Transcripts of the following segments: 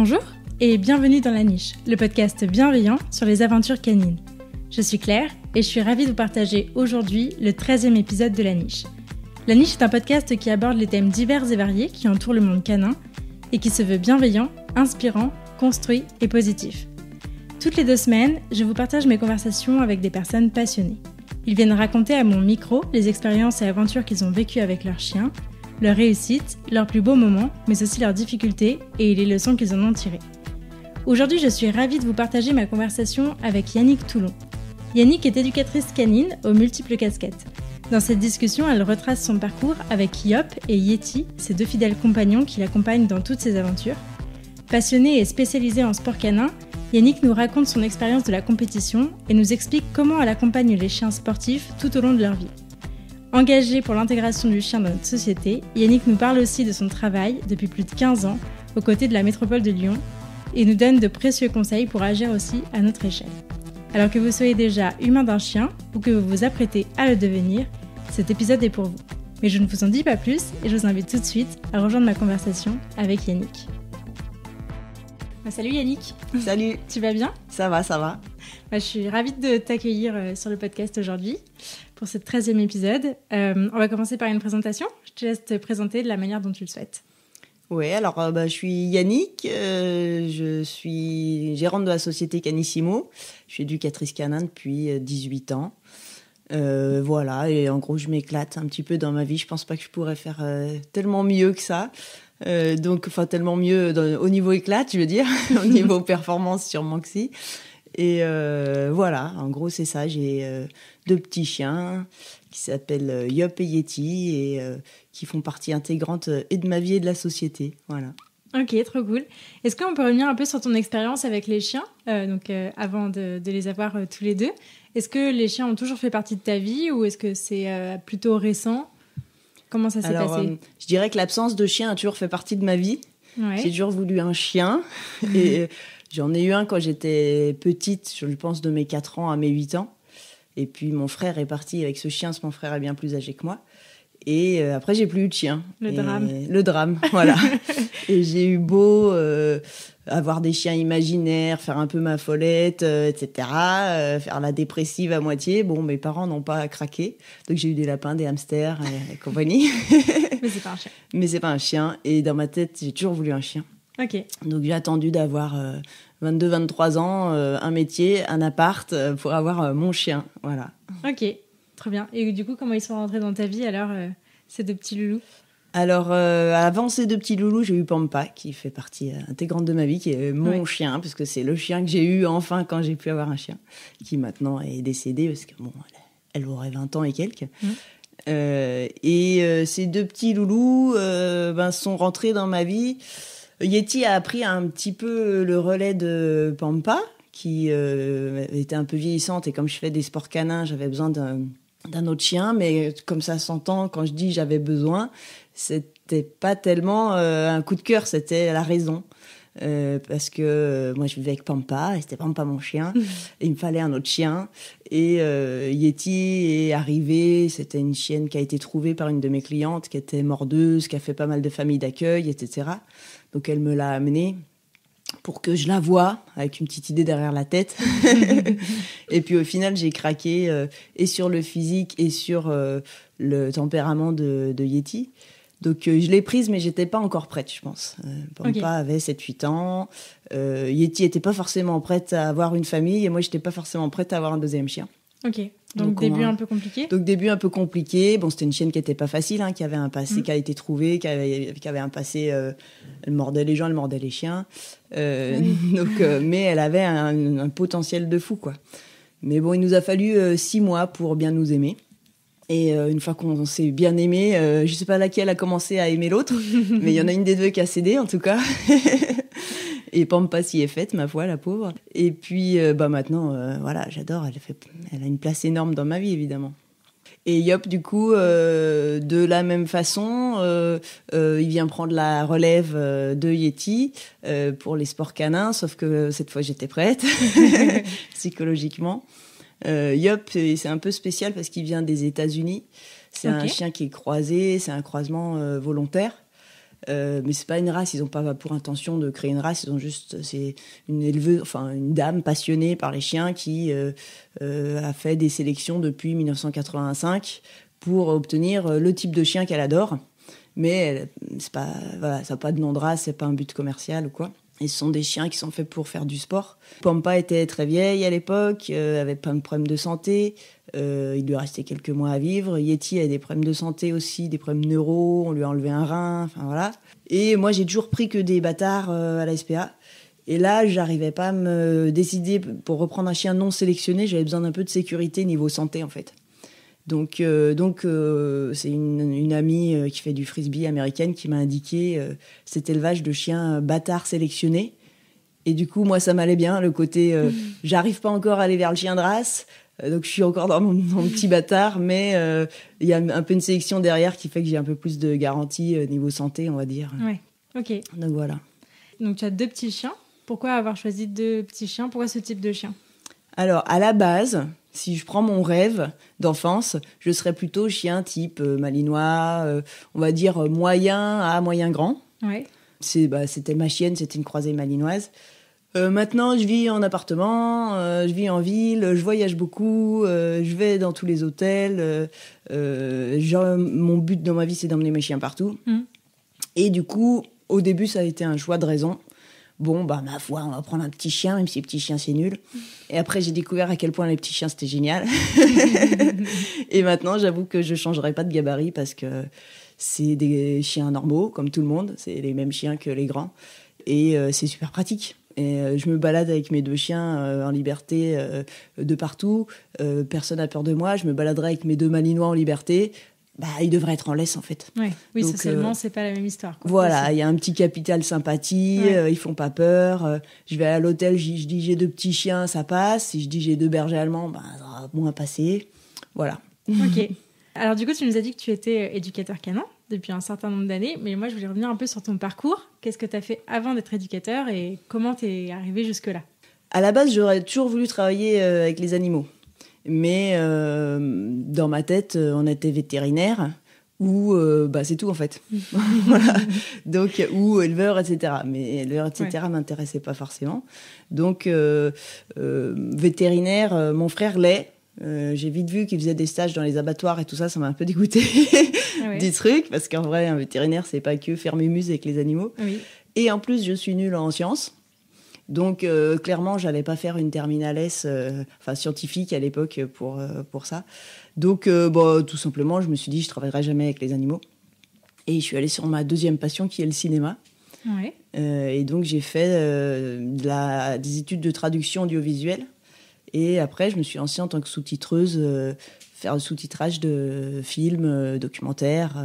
Bonjour et bienvenue dans La Niche, le podcast bienveillant sur les aventures canines. Je suis Claire et je suis ravie de vous partager aujourd'hui le 13e épisode de La Niche. La Niche est un podcast qui aborde les thèmes divers et variés qui entourent le monde canin et qui se veut bienveillant, inspirant, construit et positif. Toutes les deux semaines, je vous partage mes conversations avec des personnes passionnées. Ils viennent raconter à mon micro les expériences et aventures qu'ils ont vécues avec leurs chiens leur réussite, leurs plus beaux moments, mais aussi leurs difficultés et les leçons qu'ils en ont tirées. Aujourd'hui, je suis ravie de vous partager ma conversation avec Yannick Toulon. Yannick est éducatrice canine aux multiples casquettes. Dans cette discussion, elle retrace son parcours avec Yop et Yeti, ses deux fidèles compagnons qui l'accompagnent dans toutes ses aventures. Passionné et spécialisé en sport canin, Yannick nous raconte son expérience de la compétition et nous explique comment elle accompagne les chiens sportifs tout au long de leur vie. Engagé pour l'intégration du chien dans notre société, Yannick nous parle aussi de son travail depuis plus de 15 ans aux côtés de la métropole de Lyon et nous donne de précieux conseils pour agir aussi à notre échelle. Alors que vous soyez déjà humain d'un chien ou que vous vous apprêtez à le devenir, cet épisode est pour vous. Mais je ne vous en dis pas plus et je vous invite tout de suite à rejoindre ma conversation avec Yannick. Ah, salut Yannick Salut Tu vas bien Ça va, ça va je suis ravie de t'accueillir euh, sur le podcast aujourd'hui pour ce 13e épisode. Euh, on va commencer par une présentation. Je te laisse te présenter de la manière dont tu le souhaites. Oui, alors euh, bah, je suis Yannick, je suis gérante de la société Canissimo, je suis éducatrice canin depuis 18 ans. voilà, et en gros, je m'éclate un petit peu dans ma vie. Je pense pas que je pourrais faire tellement mieux que ça. donc, enfin, tellement mieux au niveau éclate, je veux dire, au niveau performance, sûrement que si. Et euh, voilà, en gros, c'est ça. J'ai euh, deux petits chiens qui s'appellent euh, Yop et Yeti et qui font partie intégrante et de ma vie et de la société. Voilà. Ok, trop cool. Est-ce qu'on peut revenir un peu sur ton expérience avec les chiens, donc avant de, les avoir tous les deux Est-ce que les chiens ont toujours fait partie de ta vie ou est-ce que c'est plutôt récent Comment ça s'est passé Je dirais que l'absence de chien a toujours fait partie de ma vie. J'ai toujours voulu un chien et J'en ai eu un quand j'étais petite, je pense de mes 4 ans à mes 8 ans. Et puis mon frère est parti avec ce chien, parce mon frère est bien plus âgé que moi. Et euh, après, j'ai plus eu de chien. Le drame. Le drame, voilà. et j'ai eu beau euh, avoir des chiens imaginaires, faire un peu ma follette, etc., euh, faire la dépressive à moitié. Bon, mes parents n'ont pas craqué. Donc j'ai eu des lapins, des hamsters et compagnie. Mais c'est pas un chien. Mais c'est pas un chien. Et dans ma tête, j'ai toujours voulu un chien. Donc j'ai attendu d'avoir 22-23 euh, ans, euh, un métier, un appart euh, pour avoir mon chien. Voilà. Ok, très bien. Et du coup, comment ils sont rentrés dans ta vie alors, ces deux petits loulous alors, avant ces deux petits loulous, j'ai eu Pampa, qui fait partie intégrante de ma vie, qui est mon chien, chien, puisque c'est le chien que j'ai eu enfin quand j'ai pu avoir un chien, qui maintenant est décédé, parce que bon, elle, aurait 20 ans et quelques. Mmh. et ces deux petits loulous ben, sont rentrés dans ma vie Yeti a appris un petit peu le relais de Pampa, qui euh, était un peu vieillissante. Et comme je fais des sports canins, j'avais besoin d'un autre chien. Mais comme ça s'entend, quand je dis j'avais besoin, c'était pas tellement euh, un coup de cœur, c'était la raison. Euh, parce que moi je vivais avec Pampa, et c'était Pampa mon chien, et il me fallait un autre chien. Et Yeti est arrivé, c'était une chienne qui a été trouvée par une de mes clientes, qui était mordeuse, qui a fait pas mal de familles d'accueil, etc. Donc elle me l'a amené pour que je la voie avec une petite idée derrière la tête. et puis au final, j'ai craqué euh, et sur le physique et sur euh, le tempérament de, Yeti. Donc euh, je l'ai prise, mais j'étais pas encore prête, je pense. Pampa avait 7-8 ans. Yeti était pas forcément prête à avoir une famille et moi, j'étais pas forcément prête à avoir un deuxième chien. Ok. Donc, début un peu compliqué. Donc début un peu compliqué. Bon, c'était une chaîne qui était pas facile, hein, qui avait un passé, mm. qui a été trouvée, qui avait, un passé. Euh, elle mordait les gens, elle mordait les chiens. Euh, donc, euh, mais elle avait un, potentiel de fou, quoi. Mais bon, il nous a fallu six mois pour bien nous aimer. Et une fois qu'on s'est bien aimé, je sais pas laquelle a commencé à aimer l'autre, mais il y en a une des deux qui a cédé, en tout cas. Et Pampa s'y est faite, ma foi, la pauvre. Et puis, euh, bah maintenant, euh, voilà, j'adore. Elle, fait, elle a une place énorme dans ma vie, évidemment. Et Yop, du coup, euh, de la même façon, il vient prendre la relève de Yeti pour les sports canins, sauf que cette fois j'étais prête psychologiquement. Yop, c'est un peu spécial parce qu'il vient des États-Unis. C'est un chien qui est croisé, c'est un croisement volontaire. Mais euh, mais c'est pas une race, ils n'ont pas pour intention de créer une race, ils ont juste c'est une éleveuse, enfin une dame passionnée par les chiens qui euh, euh, a fait des sélections depuis 1985 pour obtenir le type de chien qu'elle adore. Mais c'est pas ça pas de nom de race, c'est pas un but commercial ou quoi. Et ce sont des chiens qui sont faits pour faire du sport. Pampa était très vieille à l'époque, euh, avait plein de problèmes de santé. Euh, il lui restait quelques mois à vivre. Yeti a des problèmes de santé aussi, des problèmes neuro. On lui a enlevé un rein, enfin voilà. Et moi, j'ai toujours pris que des bâtards euh, à la SPA. Et là, j'arrivais pas à me décider pour reprendre un chien non sélectionné. J'avais besoin d'un peu de sécurité niveau santé, en fait. Donc, euh, donc euh, c'est une, amie euh, qui fait du frisbee américaine qui m'a indiqué cet élevage de chiens bâtards sélectionnés. Et du coup, moi, ça m'allait bien, le côté j'arrive pas encore à aller vers le chien de race, donc je suis encore dans mon, petit bâtard, mais il y a un peu une sélection derrière qui fait que j'ai un peu plus de garantie niveau santé, on va dire. Ouais, ok. Donc voilà. Donc tu as deux petits chiens. Pourquoi avoir choisi deux petits chiens Pourquoi ce type de chien Alors, à la base, si je prends mon rêve d'enfance, je serais plutôt chien type euh, malinois, euh, on va dire euh, moyen à moyen grand. C'est, bah, c'était ma chienne, c'était une croisée malinoise. maintenant, je vis en appartement, je vis en ville, je voyage beaucoup, je vais dans tous les hôtels. mon but dans ma vie, c'est d'emmener mes chiens partout. Mmh. Et du coup, au début, ça a été un choix de raison bon, bah, ma foi, on va prendre un petit chien, même si les petits chiens, c'est nul. Et après, j'ai découvert à quel point les petits chiens, c'était génial. et maintenant, j'avoue que je ne changerai pas de gabarit parce que c'est des chiens normaux, comme tout le monde. C'est les mêmes chiens que les grands. Et euh, c'est super pratique. Euh, je me balade avec mes deux chiens euh, en liberté de partout. personne n'a peur de moi. Je me baladerai avec mes deux malinois en liberté bah, il devrait être en laisse en fait. Oui, socialement, euh, c'est pas la même histoire. Voilà, il y a un petit capital sympathie, ils euh, ils font pas peur. Euh, je vais à l'hôtel, je dis j'ai deux petits chiens, ça passe. Si je dis j'ai deux bergers allemands, bah, ça va moins passer. Voilà. Ok. Alors du coup, tu nous as dit que tu étais éducateur canon depuis un certain nombre d'années, mais moi je voulais revenir un peu sur ton parcours. Qu'est-ce que tu as fait avant d'être éducateur et comment tu es arrivé jusque-là À la base, j'aurais toujours voulu travailler avec les animaux. Mais euh, dans ma tête, euh, on était vétérinaire ou euh, bah, c'est tout en fait. Donc ou éleveur, etc. Mais éleveur, etc. ne m'intéressait pas forcément. Donc vétérinaire, mon frère l'est. j'ai vite vu qu'il faisait des stages dans les abattoirs et tout ça, ça m'a un peu dégoûté ah oui. du truc, parce qu'en vrai, un vétérinaire, c'est pas que faire mes muses avec les animaux. Et en plus, je suis nulle en sciences. Donc clairement, euh, clairement, j'allais pas faire une terminale S, euh, scientifique à l'époque pour euh, pour ça. Donc bon, bah, tout simplement, je me suis dit je travaillerai jamais avec les animaux. Et je suis allée sur ma deuxième passion qui est le cinéma. et donc j'ai fait des études de traduction audiovisuelle. Et après, je me suis lancée en tant que sous-titreuse, faire le sous-titrage de films, documentaires,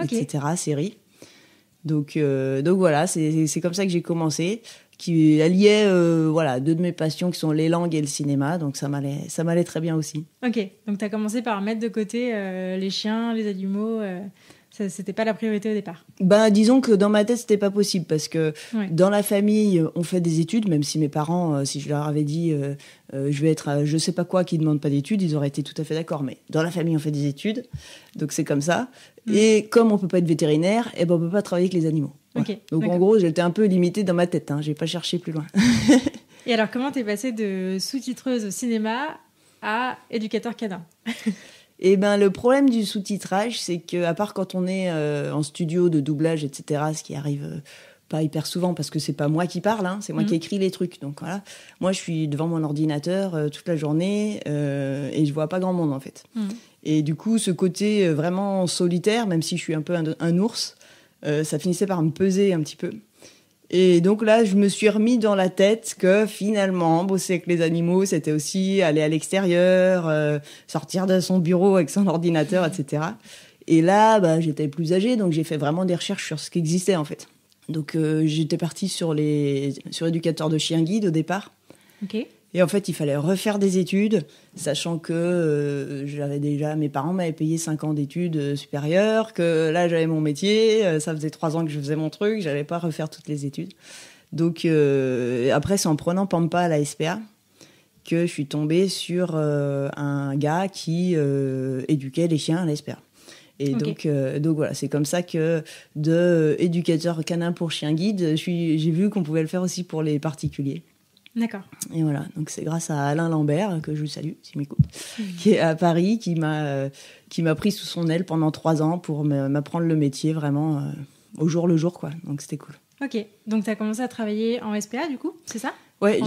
etc., séries. Donc, donc voilà, c'est comme ça que j'ai commencé qui alliait euh, voilà deux de mes passions qui sont les langues et le cinéma donc ça m'allait ça m'allait très bien aussi. OK. Donc tu as commencé par mettre de côté euh, les chiens, les animaux euh, c'était pas la priorité au départ. Ben disons que dans ma tête c'était pas possible parce que dans la famille on fait des études même si mes parents si je leur avais dit je vais être je sais pas quoi qui demande pas d'études ils auraient été tout à fait d'accord mais dans la famille on fait des études donc c'est comme ça mm. et comme on peut pas être vétérinaire et eh ne ben, on peut pas travailler avec les animaux. Donc en gros, j'étais un peu limitée dans ma tête. Hein, j'ai pas cherché plus loin. Et alors, comment tu es passée de sous-titreuse au cinéma à éducateur canin Eh ben, le problème du sous-titrage, c'est que à part quand on est euh, en studio de doublage, etc., ce qui arrive. Euh, pas hyper souvent parce que c'est pas moi qui parle, hein, c'est moi qui mm. écris les trucs. Donc voilà, moi je suis devant mon ordinateur euh, toute la journée et je vois pas grand monde en fait. Mm. Et du coup, ce côté vraiment solitaire, même si je suis un peu un ours, euh, ça finissait par me peser un petit peu. Et donc là, je me suis remis dans la tête que finalement, bosser avec les animaux, c'était aussi aller à l'extérieur, euh, sortir de son bureau avec son ordinateur, etc. Et là, bah, j'étais plus âgée, donc j'ai fait vraiment des recherches sur ce qui existait en fait. Donc euh, j'étais partie sur les sur éducateurs de chiens guides au départ. Ok. Et en fait, il fallait refaire des études, sachant que euh, j'avais déjà, mes parents m'avaient payé cinq ans d'études euh, supérieures, que là j'avais mon métier, euh, ça faisait trois ans que je faisais mon truc, j'allais pas refaire toutes les études. Donc après, c'est en prenant Pampa à la SPA que je suis tombée sur un gars qui éduquait les chiens à la Et donc, donc voilà, c'est comme ça que de éducateur canin pour chien guide, j'ai vu qu'on pouvait le faire aussi pour les particuliers. D'accord. Et voilà, donc c'est grâce à Alain Lambert, euh, que je salue, s'il m'écoute, qui est à Paris, qui m'a euh, qui m'a pris sous son aile pendant trois ans pour m'apprendre le métier vraiment euh, au jour le jour, quoi. Donc c'était cool. Ok, donc tu as commencé à travailler en SPA du coup, c'est ça Ouais,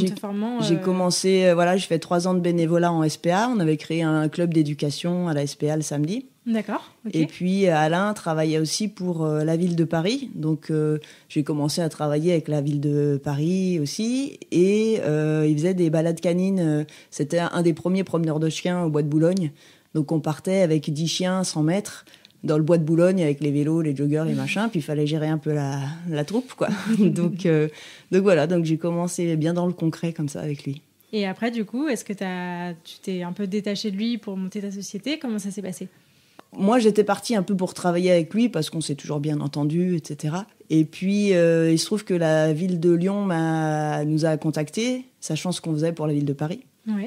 j'ai commencé, voilà, j'ai fait trois ans de bénévolat en SPA. On avait créé un club d'éducation à la SPA le samedi. D'accord. Et puis Alain travaillait aussi pour euh, la ville de Paris. Donc euh, j'ai commencé à travailler avec la ville de Paris aussi. Et euh, il faisait des balades canines. C'était un des premiers promeneurs de chiens au bois de Boulogne. Donc on partait avec 10 chiens, 100 mètres, dans le bois de Boulogne avec les vélos, les joggers, les machins. Puis il fallait gérer un peu la, troupe. quoi. donc, voilà, donc j'ai commencé bien dans le concret comme ça avec lui. Et après, du coup, est-ce que tu t'es un peu détaché de lui pour monter ta société Comment ça s'est passé moi, j'étais partie un peu pour travailler avec lui parce qu'on s'est toujours bien entendu, etc. Et puis, euh, il se trouve que la ville de Lyon nous a contactés, sachant ce qu'on faisait pour la ville de Paris.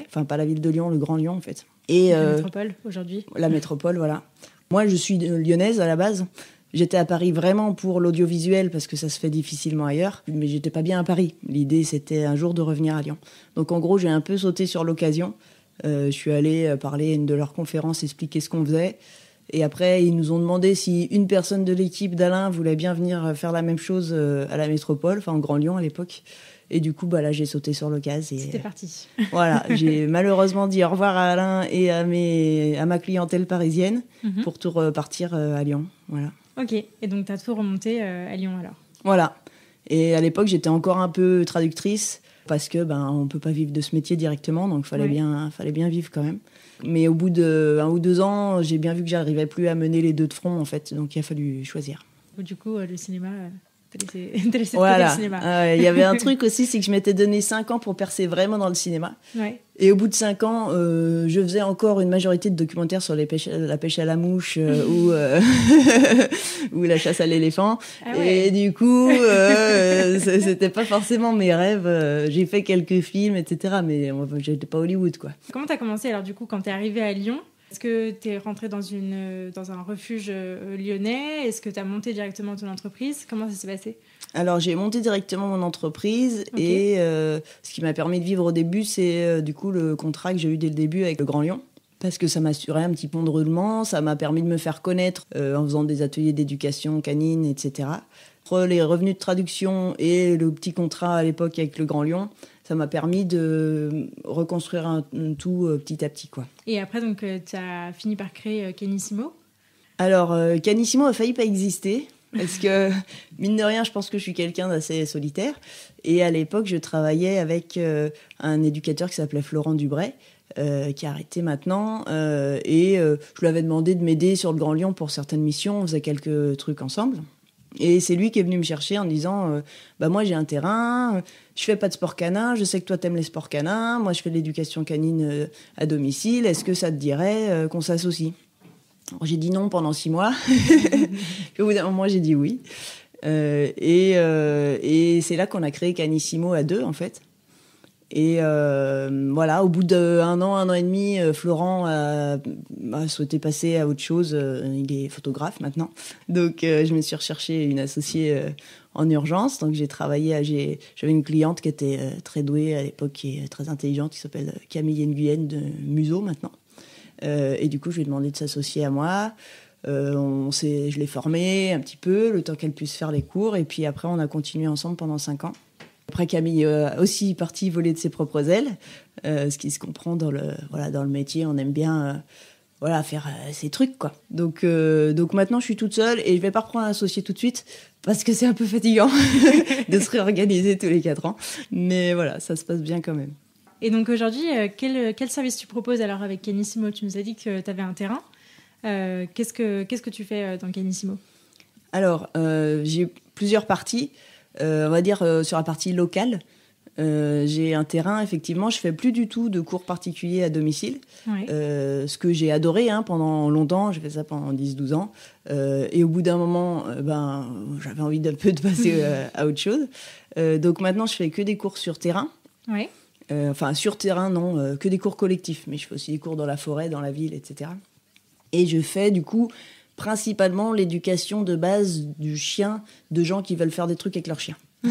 Enfin, pas la ville de Lyon, le Grand Lyon, en fait. Et, la euh, métropole, aujourd'hui. La métropole, voilà. Moi, je suis euh, lyonnaise à la base. J'étais à Paris vraiment pour l'audiovisuel parce que ça se fait difficilement ailleurs, mais j'étais pas bien à Paris. L'idée c'était un jour de revenir à Lyon. Donc en gros, j'ai un peu sauté sur l'occasion. je suis allée parler à une de leurs conférences, expliquer ce qu'on faisait. Et après, ils nous ont demandé si une personne de l'équipe d'Alain voulait bien venir euh, faire la même chose euh, à la métropole, enfin en Grand Lyon à l'époque. Et du coup, bah là, j'ai sauté sur l'occasion. C'était euh, parti. voilà, j'ai malheureusement dit au revoir à Alain et à, à ma clientèle parisienne mhm. pour tout repartir à Lyon. Voilà. Ok, et donc tu as tout remonté à Lyon alors Voilà. Et à l'époque, j'étais encore un peu traductrice parce que ben on peut pas vivre de ce métier directement, donc fallait bien, fallait bien vivre quand même. Mais au bout de un ou deux ans, j'ai bien vu que j'arrivais plus à mener les deux de front en fait, donc il a fallu choisir. Du coup, euh, le cinéma euh, Ah il y avait un truc aussi, c'est que je m'étais donné 5 ans pour percer vraiment dans le cinéma. Et au bout de 5 ans, euh, je faisais encore une majorité de documentaires sur les la pêche à la mouche euh, euh, ou, la chasse à l'éléphant. Ah et du coup, c'était pas forcément mes rêves. J'ai fait quelques films, etc. Mais j'étais pas Hollywood, quoi. Comment t'as commencé alors du coup quand t'es arrivée à Lyon est-ce que tu es rentré dans, une, dans un refuge euh, lyonnais Est-ce que tu as monté directement ton entreprise Comment ça s'est passé Alors, j'ai monté directement mon entreprise et euh, ce qui m'a permis de vivre au début, c'est euh, du coup le contrat que j'ai eu dès le début avec le Grand Lyon. Parce que ça m'assurait un petit pont de roulement, ça m'a permis de me faire connaître en faisant des ateliers d'éducation canine, etc. les revenus de traduction et le petit contrat à l'époque avec le Grand Lyon, ça m'a permis de reconstruire un, tout euh, petit à petit. Quoi. Et après, donc, euh, tu as fini par créer Canissimo euh, Alors, Canissimo a failli pas exister. Parce que, mine de rien, je pense que je suis quelqu'un d'assez solitaire. Et à l'époque, je travaillais avec un éducateur qui s'appelait Florent Dubray, qui a arrêté maintenant. et je lui avais demandé de m'aider sur le Grand Lyon pour certaines missions. On faisait quelques trucs ensemble. Et c'est lui qui est venu me chercher en disant euh, bah moi j'ai un terrain, je fais pas de sport canin, je sais que toi t'aimes les sports canins, moi je fais de l'éducation canine euh, à domicile, est-ce que ça te dirait euh, qu'on s'associe J'ai dit non pendant six mois, au bout d'un moment j'ai dit oui. et c'est là qu'on a créé Canissimo à deux en fait. Et euh, voilà, au bout d'un an, un an et demi, euh, Florent a, souhaité passer à autre chose. Euh, il est photographe maintenant. Donc, je me suis recherché une associée en urgence. Donc, j'ai travaillé J'avais une cliente qui était très douée à l'époque et très intelligente, qui s'appelle Camille Nguyen de Museau maintenant. et du coup, je lui ai demandé de s'associer à moi. on je l'ai formée un petit peu, le temps qu'elle puisse faire les cours. Et puis après, on a continué ensemble pendant cinq ans. Après, Camille a euh, aussi partie voler de ses propres ailes, euh, ce qui se comprend dans le, voilà, dans le métier. On aime bien euh, voilà, faire ses trucs. Quoi. Donc, donc maintenant, je suis toute seule et je vais pas reprendre un associé tout de suite parce que c'est un peu fatigant de se réorganiser tous les 4 ans. Mais voilà, ça se passe bien quand même. Et donc aujourd'hui, quel, service tu proposes Alors avec Canissimo, tu nous as dit que tu avais un terrain. Qu'est-ce que Qu'est-ce que tu fais dans Canissimo Alors, j'ai plusieurs parties. Euh, on va dire euh, sur la partie locale. Euh, j'ai un terrain, effectivement, je fais plus du tout de cours particuliers à domicile, ce que j'ai adoré hein, pendant longtemps, j'ai fait ça pendant 10-12 ans, et au bout d'un moment, ben, j'avais envie d'un peu de passer à autre chose. donc maintenant, je fais que des cours sur terrain. enfin, sur terrain, non, que des cours collectifs, mais je fais aussi des cours dans la forêt, dans la ville, etc. Et je fais du coup principalement l'éducation de base du chien de gens qui veulent faire des trucs avec leur chien.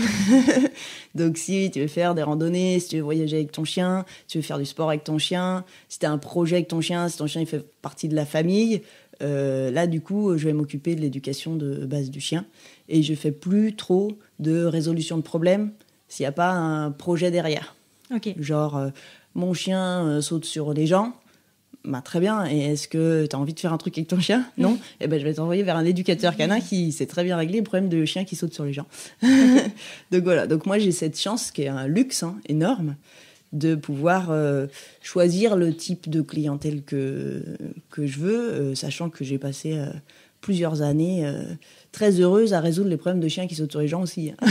Donc si tu veux faire des randonnées, si tu veux voyager avec ton chien, si tu veux faire du sport avec ton chien, si tu as un projet avec ton chien, si ton chien il fait partie de la famille, euh, là du coup je vais m'occuper de l'éducation de base du chien et je fais plus trop de résolution de problèmes s'il n'y a pas un projet derrière. Genre euh, mon chien euh, saute sur les gens, bah, très bien, et est-ce que tu as envie de faire un truc avec ton chien Non Eh ben, je vais t'envoyer vers un éducateur canin qui sait très bien régler le problème de chien qui saute sur les gens. donc voilà, donc moi j'ai cette chance qui est un luxe hein, énorme de pouvoir euh, choisir le type de clientèle que, que je veux, euh, sachant que j'ai passé euh, plusieurs années très heureuse à résoudre les problèmes de chiens qui sautent sur les gens aussi. Hein.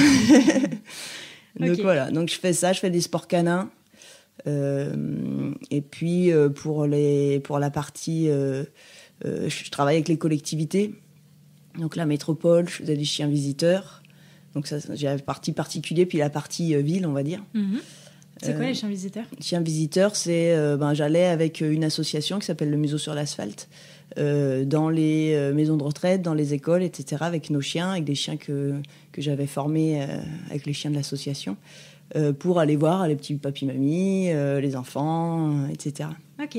donc voilà, donc je fais ça, je fais des sports canins. Euh, et puis euh, pour, les, pour la partie, euh, je travaille avec les collectivités. Donc la métropole, je faisais des chiens visiteurs. Donc ça, j'ai la partie particulier, puis la partie ville, on va dire. Mhm. C'est quoi les chiens visiteurs Chiens visiteurs, c'est ben, j'allais avec une association qui s'appelle le Museau sur l'asphalte dans les maisons de retraite, dans les écoles, etc. Avec nos chiens, avec des chiens que, que j'avais formés avec les chiens de l'association. Euh, pour aller voir les petits papy-mamie, euh, les enfants, euh, etc. Ok.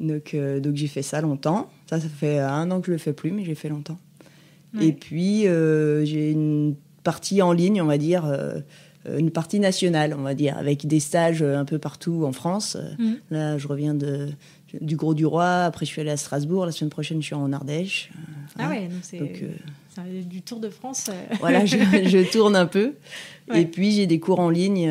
Donc, donc j'ai fait ça longtemps. Ça, ça fait un an que je le fais plus, mais j'ai fait longtemps. Et puis, j'ai une partie en ligne, on va dire une partie nationale, on va dire, avec des stages un peu partout en France. Mhm. Là, je reviens de, du Gros du Roi. Après, je suis allée à Strasbourg. La semaine prochaine, je suis en Ardèche. Euh, ah ouais, donc c'est euh, du Tour de France. Euh. voilà, je, tourne un peu. Et puis, j'ai des cours en ligne.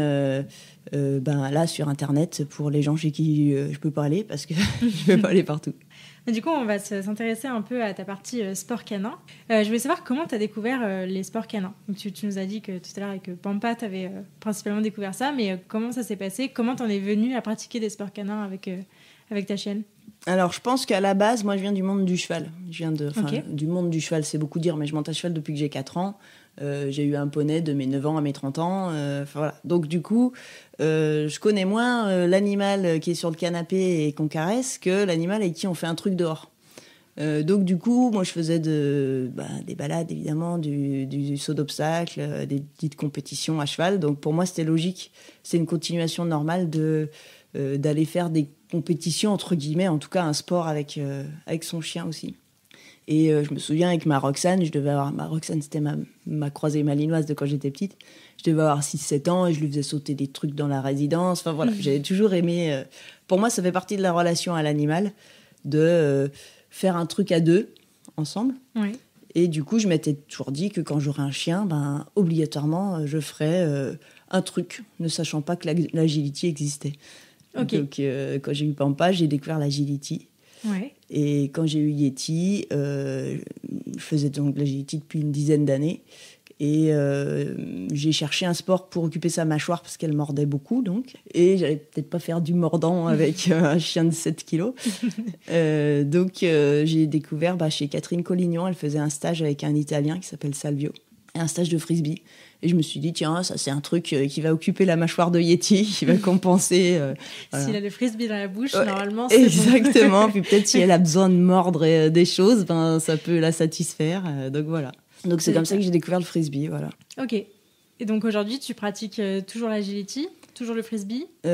ben là sur internet pour les gens chez qui je peux parler parce que je peux pas aller partout. Du coup, on va s'intéresser un peu à ta partie sport canin. je voulais savoir comment tu as découvert les sports canins. tu, nous as dit que tout à l'heure que Pampa, tu avais principalement découvert ça, mais comment ça s'est passé Comment tu en es venu à pratiquer des sports canins avec, avec ta chienne alors, je pense qu'à la base, moi, je viens du monde du cheval. Je viens de, du monde du cheval, c'est beaucoup dire, mais je monte à cheval depuis que j'ai 4 ans. Euh, j'ai eu un poney de mes 9 ans à mes 30 ans. Euh, voilà. Donc, du coup, euh, je connais moins l'animal qui est sur le canapé et qu'on caresse que l'animal avec qui on fait un truc dehors. donc du coup, moi je faisais bah, des balades évidemment, du, saut d'obstacle, des petites compétitions à cheval. Donc pour moi c'était logique, c'est une continuation normale de d'aller faire des compétition, entre guillemets, en tout cas un sport avec, euh, avec son chien aussi. Et euh, je me souviens avec ma Roxane, je devais avoir. Ma Roxane, c'était ma, croisée malinoise de quand j'étais petite. Je devais avoir 6-7 ans et je lui faisais sauter des trucs dans la résidence. Enfin voilà, mm. j'ai toujours aimé. Euh, pour moi, ça fait partie de la relation à l'animal, de faire un truc à deux, ensemble. Et du coup, je m'étais toujours dit que quand j'aurais un chien, ben, obligatoirement, je ferais un truc, ne sachant pas que l'agilité existait. Donc, euh, quand j'ai eu Pampa, j'ai découvert l'agility. Et quand j'ai eu Yeti, euh, je faisais donc l'agility depuis une dizaine d'années. Et euh, j'ai cherché un sport pour occuper sa mâchoire parce qu'elle mordait beaucoup, donc. Et j'allais peut-être pas faire du mordant avec un chien de 7 kilos. donc j'ai découvert bah, chez Catherine Collignon, elle faisait un stage avec un Italien qui s'appelle Salvio, un stage de frisbee. Et je me suis dit, tiens, ça c'est un truc euh, qui va occuper la mâchoire de Yeti, qui va compenser. Euh, s'il a le frisbee dans la bouche, normalement, c'est Exactement. Puis peut-être si elle a besoin de mordre euh, des choses, ben, ça peut la satisfaire. donc voilà. Donc c'est comme ça que j'ai découvert le frisbee, voilà. Ok. Et donc aujourd'hui, tu pratiques toujours l'agility Toujours le frisbee Tu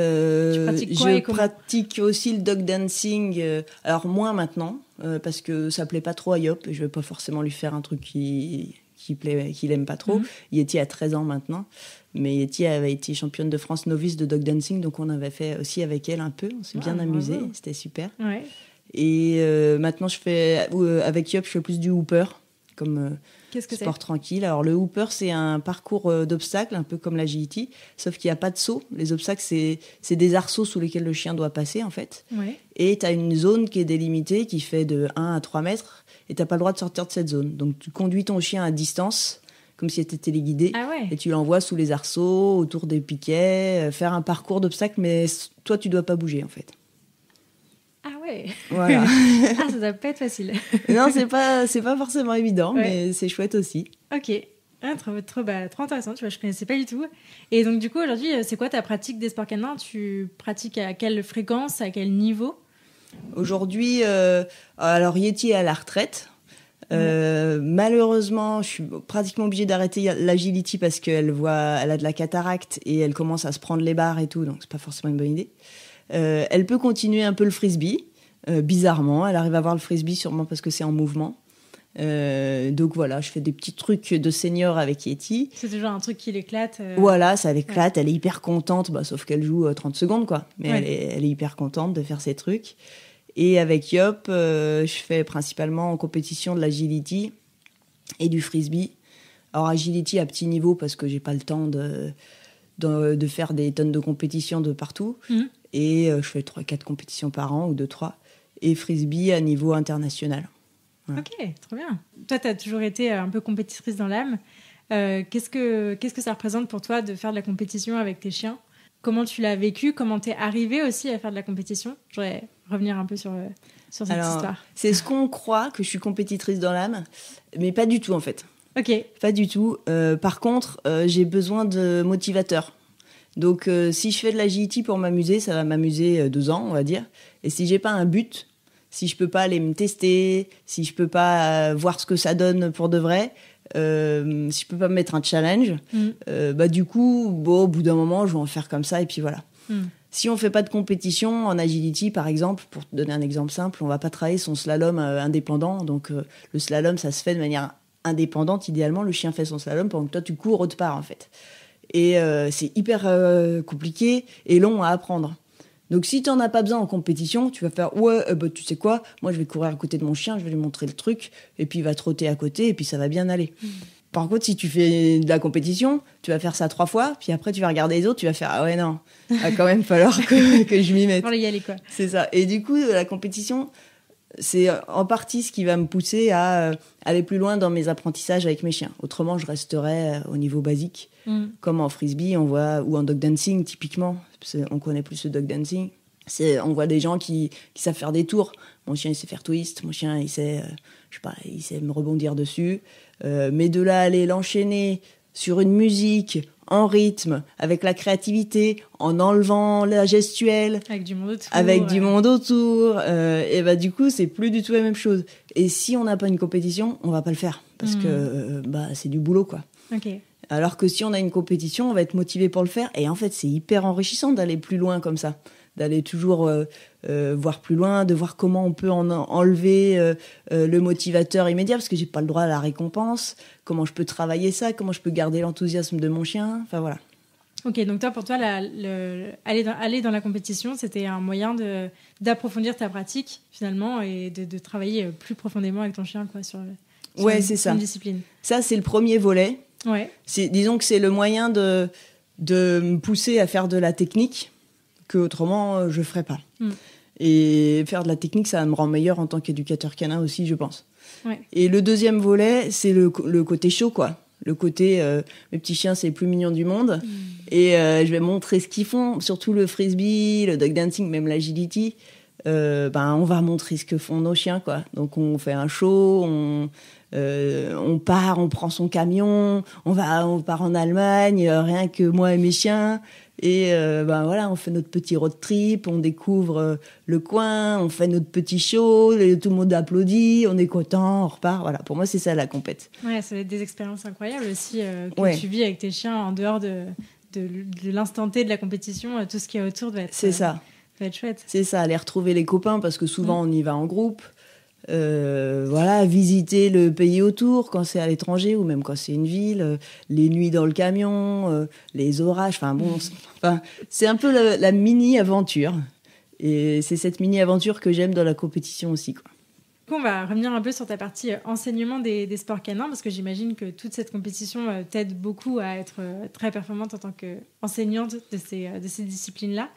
pratiques quoi Je pratique aussi le dog dancing, alors moins maintenant, parce que ça plaît pas trop à Yop, et je vais pas forcément lui faire un truc qui, qui plaît, qu'il aime pas trop. Mhm. Yeti a 13 ans maintenant. Mais Yeti avait été championne de France novice de dog dancing, donc on avait fait aussi avec elle un peu. On s'est bien amusé, c'était super. Et euh, maintenant, je fais euh, avec Yop, je fais plus du hooper comme euh, sport tranquille. Alors le hooper, c'est un parcours d'obstacles, un peu comme l'agility, sauf qu'il n'y a pas de saut. Les obstacles, c'est des arceaux sous lesquels le chien doit passer en fait. Et tu as une zone qui est délimitée, qui fait de 1 à 3 mètres et t'as pas le droit de sortir de cette zone. Donc tu conduis ton chien à distance, comme si était téléguidé, ah et tu l'envoies sous les arceaux, autour des piquets, euh, faire un parcours d'obstacles, mais toi tu dois pas bouger en fait. Ah ouais. Voilà. ah ça doit pas être facile. non c'est pas c'est pas forcément évident, mais c'est chouette aussi. Ok. Ah, trop, bah, trop, intéressant, tu vois, je connaissais pas du tout. Et donc, du coup, aujourd'hui, euh, c'est quoi ta pratique des sports canins Tu pratiques à quelle fréquence, à quel niveau Aujourd'hui, euh, alors Yeti est à la retraite. Euh, malheureusement, je suis pratiquement obligée d'arrêter l'agility parce qu'elle voit, elle a de la cataracte et elle commence à se prendre les barres et tout, donc c'est pas forcément une bonne idée. Euh, elle peut continuer un peu le frisbee, bizarrement. Elle arrive à voir le frisbee sûrement parce que c'est en mouvement. Euh, donc voilà, je fais des petits trucs de senior avec Yeti. C'est toujours un truc qui l'éclate. Euh. Voilà, ça l'éclate, elle est hyper contente, bah, sauf qu'elle joue 30 euh, secondes quoi. Mais elle, est, hyper contente de faire ses trucs. Et avec Yop, je fais principalement en compétition de l'agility et du frisbee. Alors agility à petit niveau parce que j'ai pas le temps de, de, faire des tonnes de compétitions de partout. Mhm. Et je fais 3-4 compétitions par an ou 2-3. Et frisbee à niveau international. Ok, très bien. Toi, tu as toujours été euh, un peu compétitrice dans l'âme. Euh, qu'est-ce, que, que ça représente pour toi de faire de la compétition avec tes chiens Comment tu l'as vécu Comment tu es arrivée aussi à faire de la compétition Je voudrais revenir un peu sur, euh, sur cette histoire. C'est ce qu'on croit que je suis compétitrice dans l'âme, mais pas du tout en fait. Ok. Pas du tout. par contre, j'ai besoin de motivateurs. Donc, si je fais de la pour m'amuser, ça va m'amuser deux ans, on va dire. Et si j'ai pas un but, si je peux pas aller me tester, si je peux pas euh, voir ce que ça donne pour de vrai, euh, si je peux pas me mettre un challenge, mm. euh, bah, du coup, au bout d'un moment, je vais en faire comme ça et puis voilà. Mm. Si on ne fait pas de compétition en agility, par exemple, pour te donner un exemple simple, on va pas travailler son slalom indépendant. Donc le slalom, ça se fait de manière indépendante. Idéalement, le chien fait son slalom pendant que toi tu cours autre part en fait. Et c'est hyper compliqué et long à apprendre. Donc si tu n'en as pas besoin en compétition, tu vas faire ouais, euh, bah, tu sais quoi, moi je vais courir à côté de mon chien, je vais lui montrer le truc, et puis il va trotter à côté, et puis ça va bien aller. Mm. Par contre, si tu fais de la compétition, tu vas faire ça trois fois, puis après tu vas regarder les autres, tu vas faire ah ouais non, va quand même falloir que, que je m'y mette. Pour y aller quoi. C'est ça. Et du coup, la compétition, c'est euh, en partie ce qui va me pousser à euh, aller plus loin dans mes apprentissages avec mes chiens. Autrement, je resterais euh, au niveau basique, mm. comme en frisbee, on voit ou en dog dancing typiquement. On connaît plus le dog dancing. on voit des gens qui, savent faire des tours. Mon chien, il sait faire twist. Mon chien, il sait, il sait me rebondir dessus. mais de là aller l'enchaîner sur une musique en rythme, avec la créativité, en enlevant la gestuelle, avec du monde autour, avec du euh, et bah du coup c'est plus du tout la même chose. Et si on n'a pas une compétition, on va pas le faire parce hmm. que euh, bah, c'est du boulot quoi. Alors que si on a une compétition, on va être motivé pour le faire et en fait c'est hyper enrichissant d'aller plus loin comme ça d'aller toujours euh, euh, voir plus loin, de voir comment on peut en enlever euh, le motivateur immédiat parce que j'ai pas le droit à la récompense. Comment je peux travailler ça Comment je peux garder l'enthousiasme de mon chien Enfin voilà. Ok, donc toi, pour toi, aller, dans, aller, dans, la compétition, c'était un moyen d'approfondir ta pratique finalement et de, travailler plus profondément avec ton chien quoi, sur, une ouais, c'est ça. discipline. Ça, c'est le premier volet. Ouais. Disons que c'est le moyen de, de me pousser à faire de la technique que autrement euh, je ferais pas. Hmm. Et faire de la technique, ça me rend meilleur en tant qu'éducateur canin aussi, je pense. Et le deuxième volet, c'est le, côté chaud, quoi. Le côté, euh, mes petits chiens, c'est les plus mignon du monde. Hmm. Et euh, je vais montrer ce qu'ils font, surtout le frisbee, le dog dancing, même l'agility. ben, on va montrer ce que font nos chiens, quoi. Donc, on fait un show, on, on part, on prend son camion, on va, on part en Allemagne, rien que moi et mes chiens. Et euh, ben voilà, on fait notre petit road trip, on découvre euh, le coin, on fait notre petit show, tout le monde applaudit, on est content, on repart. Voilà, pour moi, c'est ça la compète. Ouais, ça va être des expériences incroyables aussi quand euh, que tu vis avec tes chiens en dehors de, de, l'instant T de la compétition. tout ce qui est autour doit être. C'est ça. chouette. C'est ça, aller retrouver les copains parce que souvent mm. on y va en groupe. Euh, voilà, visiter le pays autour quand c'est à l'étranger ou même quand c'est une ville, euh, les nuits dans le camion, euh, les orages. Enfin bon, mhm. c'est un peu la, mini aventure. Et c'est cette mini aventure que j'aime dans la compétition aussi, quoi. On va revenir un peu sur ta partie enseignement des, sports canins, parce que j'imagine que toute cette compétition t'aide beaucoup à être très performante en tant qu'enseignante de de ces disciplines-là.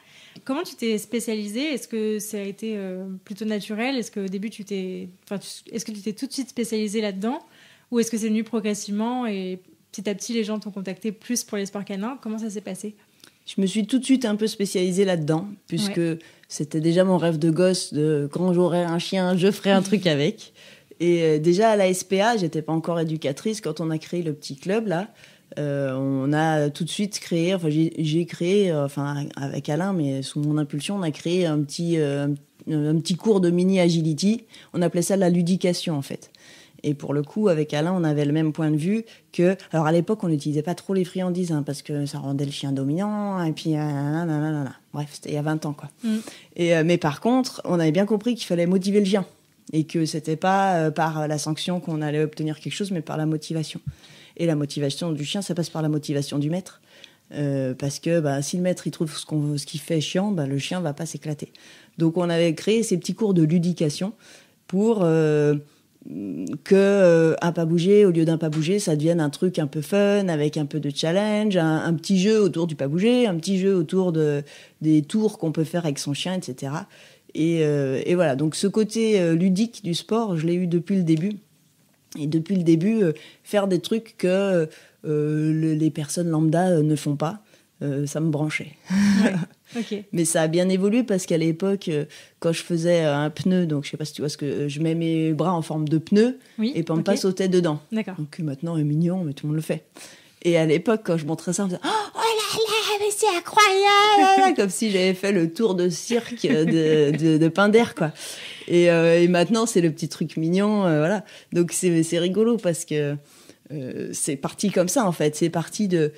Comment tu t'es spécialisée Est-ce que ça a été euh, plutôt naturel Est-ce que au début tu t'es, que tu t'es tout de suite spécialisée là-dedans ou est-ce que c'est venu progressivement et petit à petit les gens t'ont contacté plus pour les sports canins Comment ça s'est passé je me suis tout de suite un peu spécialisée là-dedans, puisque c'était déjà mon rêve de gosse de quand j'aurai un chien, je ferai un truc avec. Et euh, déjà à la SPA, j'étais pas encore éducatrice quand on a créé le petit club là. Euh, on a tout de suite créé, enfin j'ai créé, euh, enfin avec Alain, mais sous mon impulsion, on a créé un petit, euh, un petit cours de mini agility. On appelait ça la ludication en fait. Et pour le coup, avec Alain, on avait le même point de vue que. Alors à l'époque, on n'utilisait pas trop les friandises hein, parce que ça rendait le chien dominant. Et puis, bref, c'était il y a 20 ans quoi. Mm. Et mais par contre, on avait bien compris qu'il fallait motiver le chien et que c'était pas par la sanction qu'on allait obtenir quelque chose, mais par la motivation. Et la motivation du chien, ça passe par la motivation du maître. Euh, parce que bah, si le maître il trouve ce qu'on ce qui fait chiant, bah, le chien va pas s'éclater. Donc on avait créé ces petits cours de ludication pour euh, que euh, un pas bouger au lieu d'un pas bouger, ça devienne un truc un peu fun avec un peu de challenge, un, petit jeu autour du pas bouger, un petit jeu autour de des tours qu'on peut faire avec son chien, etc. Et, et voilà, donc ce côté ludique du sport, je l'ai eu depuis le début et depuis le début euh, faire des trucs que euh, euh, les personnes lambda ne font pas. ça me branchait. Mais ça a bien évolué parce qu'à l'époque, quand je faisais un pneu, donc je sais pas si tu vois ce que je mets mes bras en forme de pneu et Pampa sautait dedans. Donc maintenant, est mignon, mais tout le monde le fait. Et à l'époque, quand je montrais ça, on me disait oh, « Oh là là, mais c'est incroyable !» Comme si j'avais fait le tour de cirque de, de, de quoi. Euh, et, maintenant, c'est le petit truc mignon, euh, voilà. Donc, c'est rigolo parce que euh, c'est parti comme ça, en fait. C'est parti de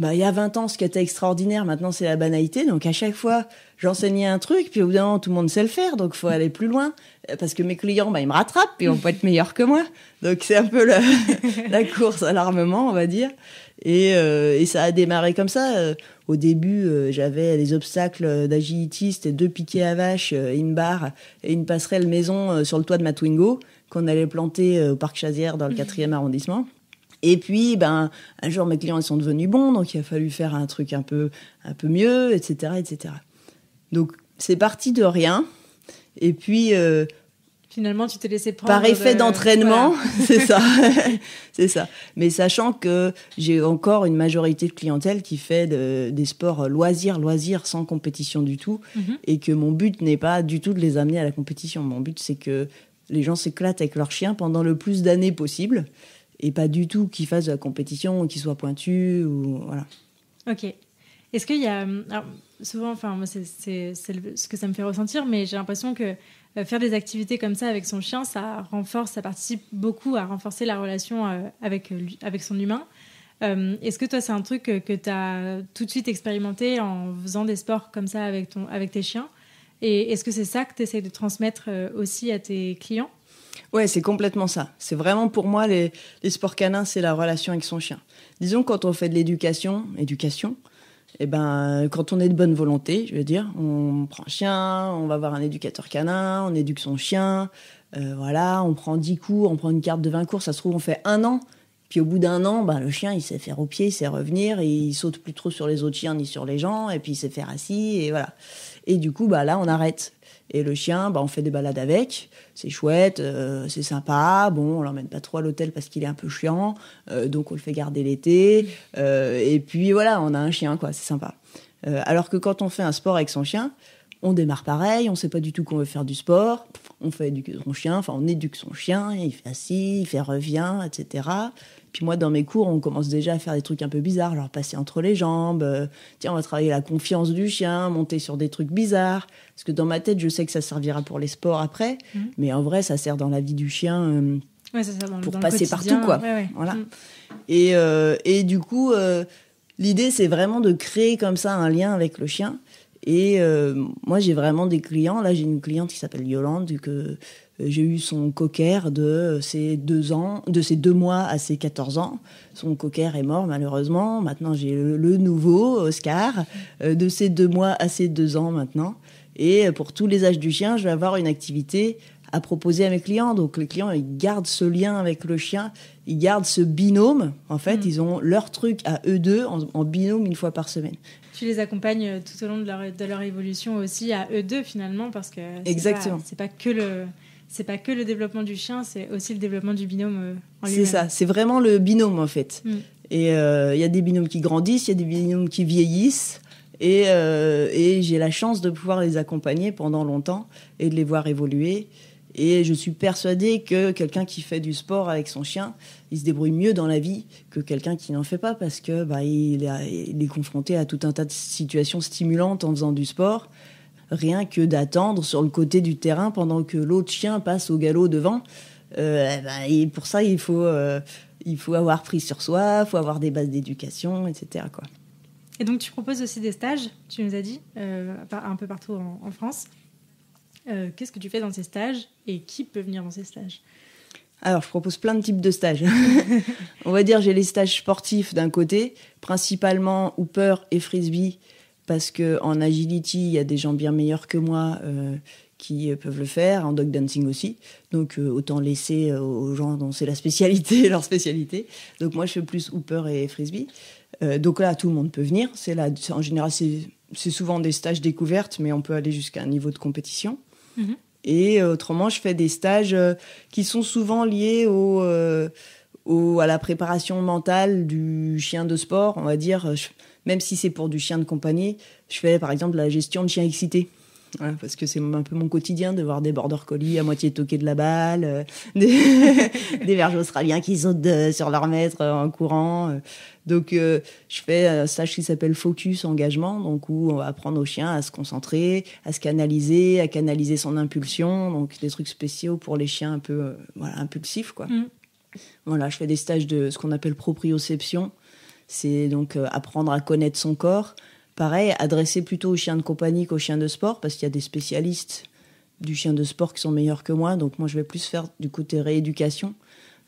bah, il y a 20 ans, ce qui était extraordinaire, maintenant c'est la banalité. Donc à chaque fois, j'enseignais un truc, puis au bout tout le monde sait le faire, donc faut aller plus loin. Euh, parce que mes clients, bah, ils me rattrapent, puis on peut être meilleur que moi. Donc c'est un peu la, la course à l'armement, on va dire. Et, euh, ça a démarré comme ça. Euh, au début, j'avais des obstacles d'agilitiste, deux piquets à vache, une barre et une passerelle maison sur le toit de ma Twingo qu'on allait planter au parc Chazière dans le mmh. quatrième arrondissement. Et puis, ben, un jour, mes clients ils sont devenus bons, donc il a fallu faire un truc un peu, un peu mieux, etc., etc. Donc, c'est parti de rien. Et puis. Euh, Finalement, tu t'es laissé prendre. Par effet d'entraînement, c'est ça. c'est ça. Mais sachant que j'ai encore une majorité de clientèle qui fait des sports loisirs, loisirs, sans compétition du tout. Mhm. Et que mon but n'est pas du tout de les amener à la compétition. Mon but, c'est que les gens s'éclatent avec leur chien pendant le plus d'années possible et pas du tout qu'il fasse de la compétition ou soit pointu, pointu ou voilà. Ok. Est-ce qu'il y a euh, souvent, enfin c'est ce que ça me fait ressentir, mais j'ai l'impression que euh, faire des activités comme ça avec son chien, ça renforce, ça participe beaucoup à renforcer la relation euh, avec avec son humain. Est-ce que toi, c'est un truc que, tu as tout de suite expérimenté en faisant des sports comme ça avec, ton, avec tes chiens Et est-ce que c'est ça que tu essaies de transmettre aussi à tes clients Ouais, c'est complètement ça. C'est vraiment pour moi les, sports canins, c'est la relation avec son chien. Disons quand on fait de l'éducation, éducation, eh ben quand on est de bonne volonté, je veux dire, on prend un chien, on va voir un éducateur canin, on éduque son chien, euh, voilà, on prend 10 cours, on prend une carte de 20 cours, ça se trouve on fait un an. Puis au bout d'un an, ben, le chien, il sait faire au pied, il sait revenir, il saute plus trop sur les autres chiens ni sur les gens, et puis il sait faire assis, et voilà. Et du coup, bah là, on arrête. Et le chien, bah, on fait des balades avec. C'est chouette, euh, c'est sympa. Bon, on l'emmène pas trop à l'hôtel parce qu'il est un peu chiant. Euh, donc, on le fait garder l'été. Euh, et puis, voilà, on a un chien, quoi. C'est sympa. alors que quand on fait un sport avec son chien, on démarre pareil. On sait pas du tout qu'on veut faire du sport. On fait éduquer son chien. Enfin, on éduque son chien. Il fait assis, il fait revient, etc. Puis moi, dans mes cours, on commence déjà à faire des trucs un peu bizarres, genre passer entre les jambes, euh, tiens, on va travailler la confiance du chien, monter sur des trucs bizarres. Parce que dans ma tête, je sais que ça servira pour les sports après, mhm. mais en vrai, ça sert dans la vie du chien euh, pour passer partout, quoi. Voilà. Mm. Et, euh, et, du coup, l'idée, c'est vraiment de créer comme ça un lien avec le chien. Et euh, moi, j'ai vraiment des clients. Là, j'ai une cliente qui s'appelle Yolande, que euh, j'ai eu son cocker de euh, ses deux ans, de ses deux mois à ses 14 ans. Son cocker est mort, malheureusement. Maintenant, j'ai le, nouveau, Oscar, de ses deux mois à ses deux ans maintenant. Et pour tous les âges du chien, je vais avoir une activité à proposer à mes clients. Donc les clients, ils gardent ce lien avec le chien, ils gardent ce binôme. En fait, mmh. ils ont leur truc à eux deux en binôme une fois par semaine tu les accompagnes euh, tout au long de leur, évolution aussi à eux deux finalement parce que exactement c'est pas, que le c'est pas que le développement du chien, c'est aussi le développement du binôme euh, en lui-même. C'est ça, c'est vraiment le binôme en fait. Mm. Et euh, il y a des binômes qui grandissent, il y a des binômes qui vieillissent. Et, et j'ai la chance de pouvoir les accompagner pendant longtemps et de les voir évoluer. Et je suis persuadée que quelqu'un qui fait du sport avec son chien, il se débrouille mieux dans la vie que quelqu'un qui n'en fait pas parce que bah, il, est confronté à tout un tas de situations stimulantes en faisant du sport. Rien que d'attendre sur le côté du terrain pendant que l'autre chien passe au galop devant. Euh, bah, et pour ça, il faut, euh, il faut avoir pris sur soi, il faut avoir des bases d'éducation, etc. Quoi. Et donc, tu proposes aussi des stages, tu nous as dit, euh, un peu partout en, en France. Qu'est-ce que tu fais dans ces stages et qui peut venir dans ces stages alors, je propose plein de types de stages. On va dire, j'ai les stages sportifs d'un côté, principalement Hooper et Frisbee, parce qu'en agility, il y a des gens bien meilleurs que moi euh, qui euh, peuvent le faire, en dog dancing aussi. Donc, euh, autant laisser aux gens dont c'est la spécialité leur spécialité. Donc, moi, je fais plus Hooper et Frisbee. donc là, tout le monde peut venir. C'est là, en général, c'est souvent des stages découvertes, mais on peut aller jusqu'à un niveau de compétition. Mhm. Et euh, autrement, je fais des stages euh, qui sont souvent liés euh, à la préparation mentale du chien de sport, on va dire, même si c'est pour du chien de compagnie. Je fais par exemple la gestion de chiens excité parce que c'est un peu mon quotidien de voir des border collies à moitié toqués de la balle, euh, des, des, verges australiens qui sautent sur leur maître euh, en courant. Euh. Donc je fais un stage qui s'appelle Focus Engagement, donc où on va apprendre aux chiens à se concentrer, à se canaliser, à canaliser son impulsion, donc des trucs spéciaux pour les chiens un peu impulsifs. Quoi. Mm. Voilà, je fais des stages de ce qu'on appelle proprioception, c'est donc apprendre à connaître son corps, Pareil, adresser plutôt aux chiens de compagnie qu'aux chiens de sport, parce qu'il y a des spécialistes du chien de sport qui sont meilleurs que moi, donc moi je vais plus faire du côté rééducation.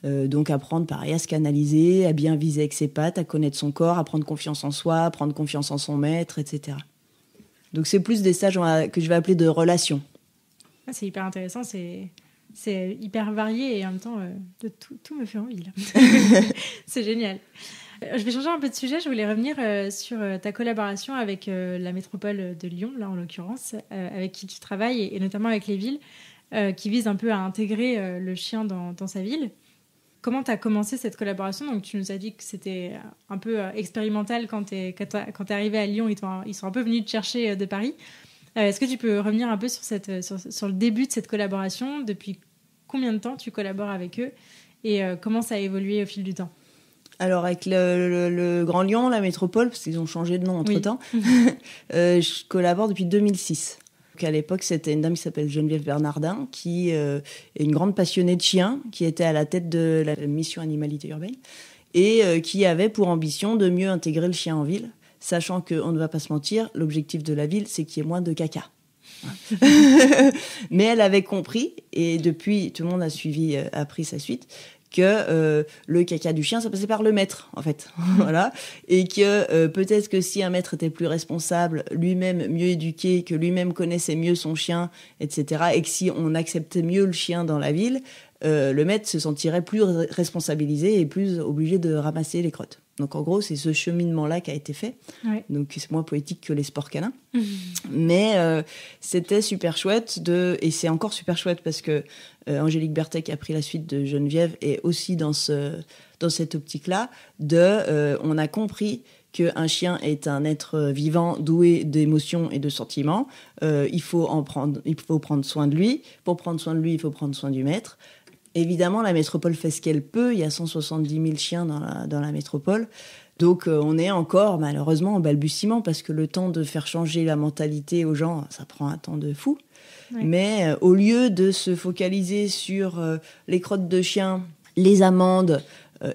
Euh, donc apprendre pareil à se canaliser, à bien viser avec ses pattes, à connaître son corps, à prendre confiance en soi, à prendre confiance en son maître, etc. Donc c'est plus des stages que je vais appeler de relations. Ah, c'est hyper intéressant, c'est hyper varié et en même temps euh, de tout, me fait envie ville. c'est génial. Euh, je vais changer un peu de sujet. Je voulais revenir euh, sur euh, ta collaboration avec la métropole de Lyon, là en l'occurrence, avec qui tu travailles et, notamment avec les villes, qui visent un peu à intégrer le chien dans, sa ville. Comment tu as commencé cette collaboration Donc, tu nous as dit que c'était un peu expérimental quand tu es, arrivé à Lyon, ils, sont un peu venus te chercher de Paris. Est-ce que tu peux revenir un peu sur, sur le début de cette collaboration Depuis combien de temps tu collabores avec eux et comment ça a évolué au fil du temps alors avec le, Grand Lyon, la métropole, parce qu'ils ont changé de nom entre-temps, euh, je collabore depuis 2006. qu'à à l'époque, c'était une dame qui s'appelle Geneviève Bernardin, qui euh, est une grande passionnée de chiens, qui était à la tête de la mission Animalité Urbaine, et euh, qui avait pour ambition de mieux intégrer le chien en ville, sachant qu'on ne va pas se mentir, l'objectif de la ville, c'est qu'il y ait moins de caca. Mais elle avait compris, et depuis, tout le monde a suivi, a pris sa suite, que euh, le caca du chien, ça passait par le maître, en fait. voilà. Et que euh, peut-être que si un maître était plus responsable, lui-même mieux éduqué, que lui-même connaissait mieux son chien, etc., et que si on acceptait mieux le chien dans la ville, euh, le maître se sentirait plus responsabilisé et plus obligé de ramasser les crottes. Donc en gros, c'est ce cheminement-là qui a été fait. Donc c'est moins poétique que les sports canins. Mhm. Mais euh, c'était super chouette de et c'est encore super chouette parce que euh, Angélique Berthet qui a pris la suite de Geneviève est aussi dans ce dans cette optique-là de euh, on a compris qu'un chien est un être vivant doué d'émotions et de sentiments. il faut en prendre il faut prendre soin de lui. Pour prendre soin de lui, il faut prendre soin du maître. Évidemment, la métropole fait ce qu'elle peut. Il y a 170 000 chiens dans la, dans la métropole. Donc euh, on est encore malheureusement en balbutiement parce que le temps de faire changer la mentalité aux gens, ça prend un temps de fou. Mais euh, au lieu de se focaliser sur euh, les crottes de chiens, les amendes,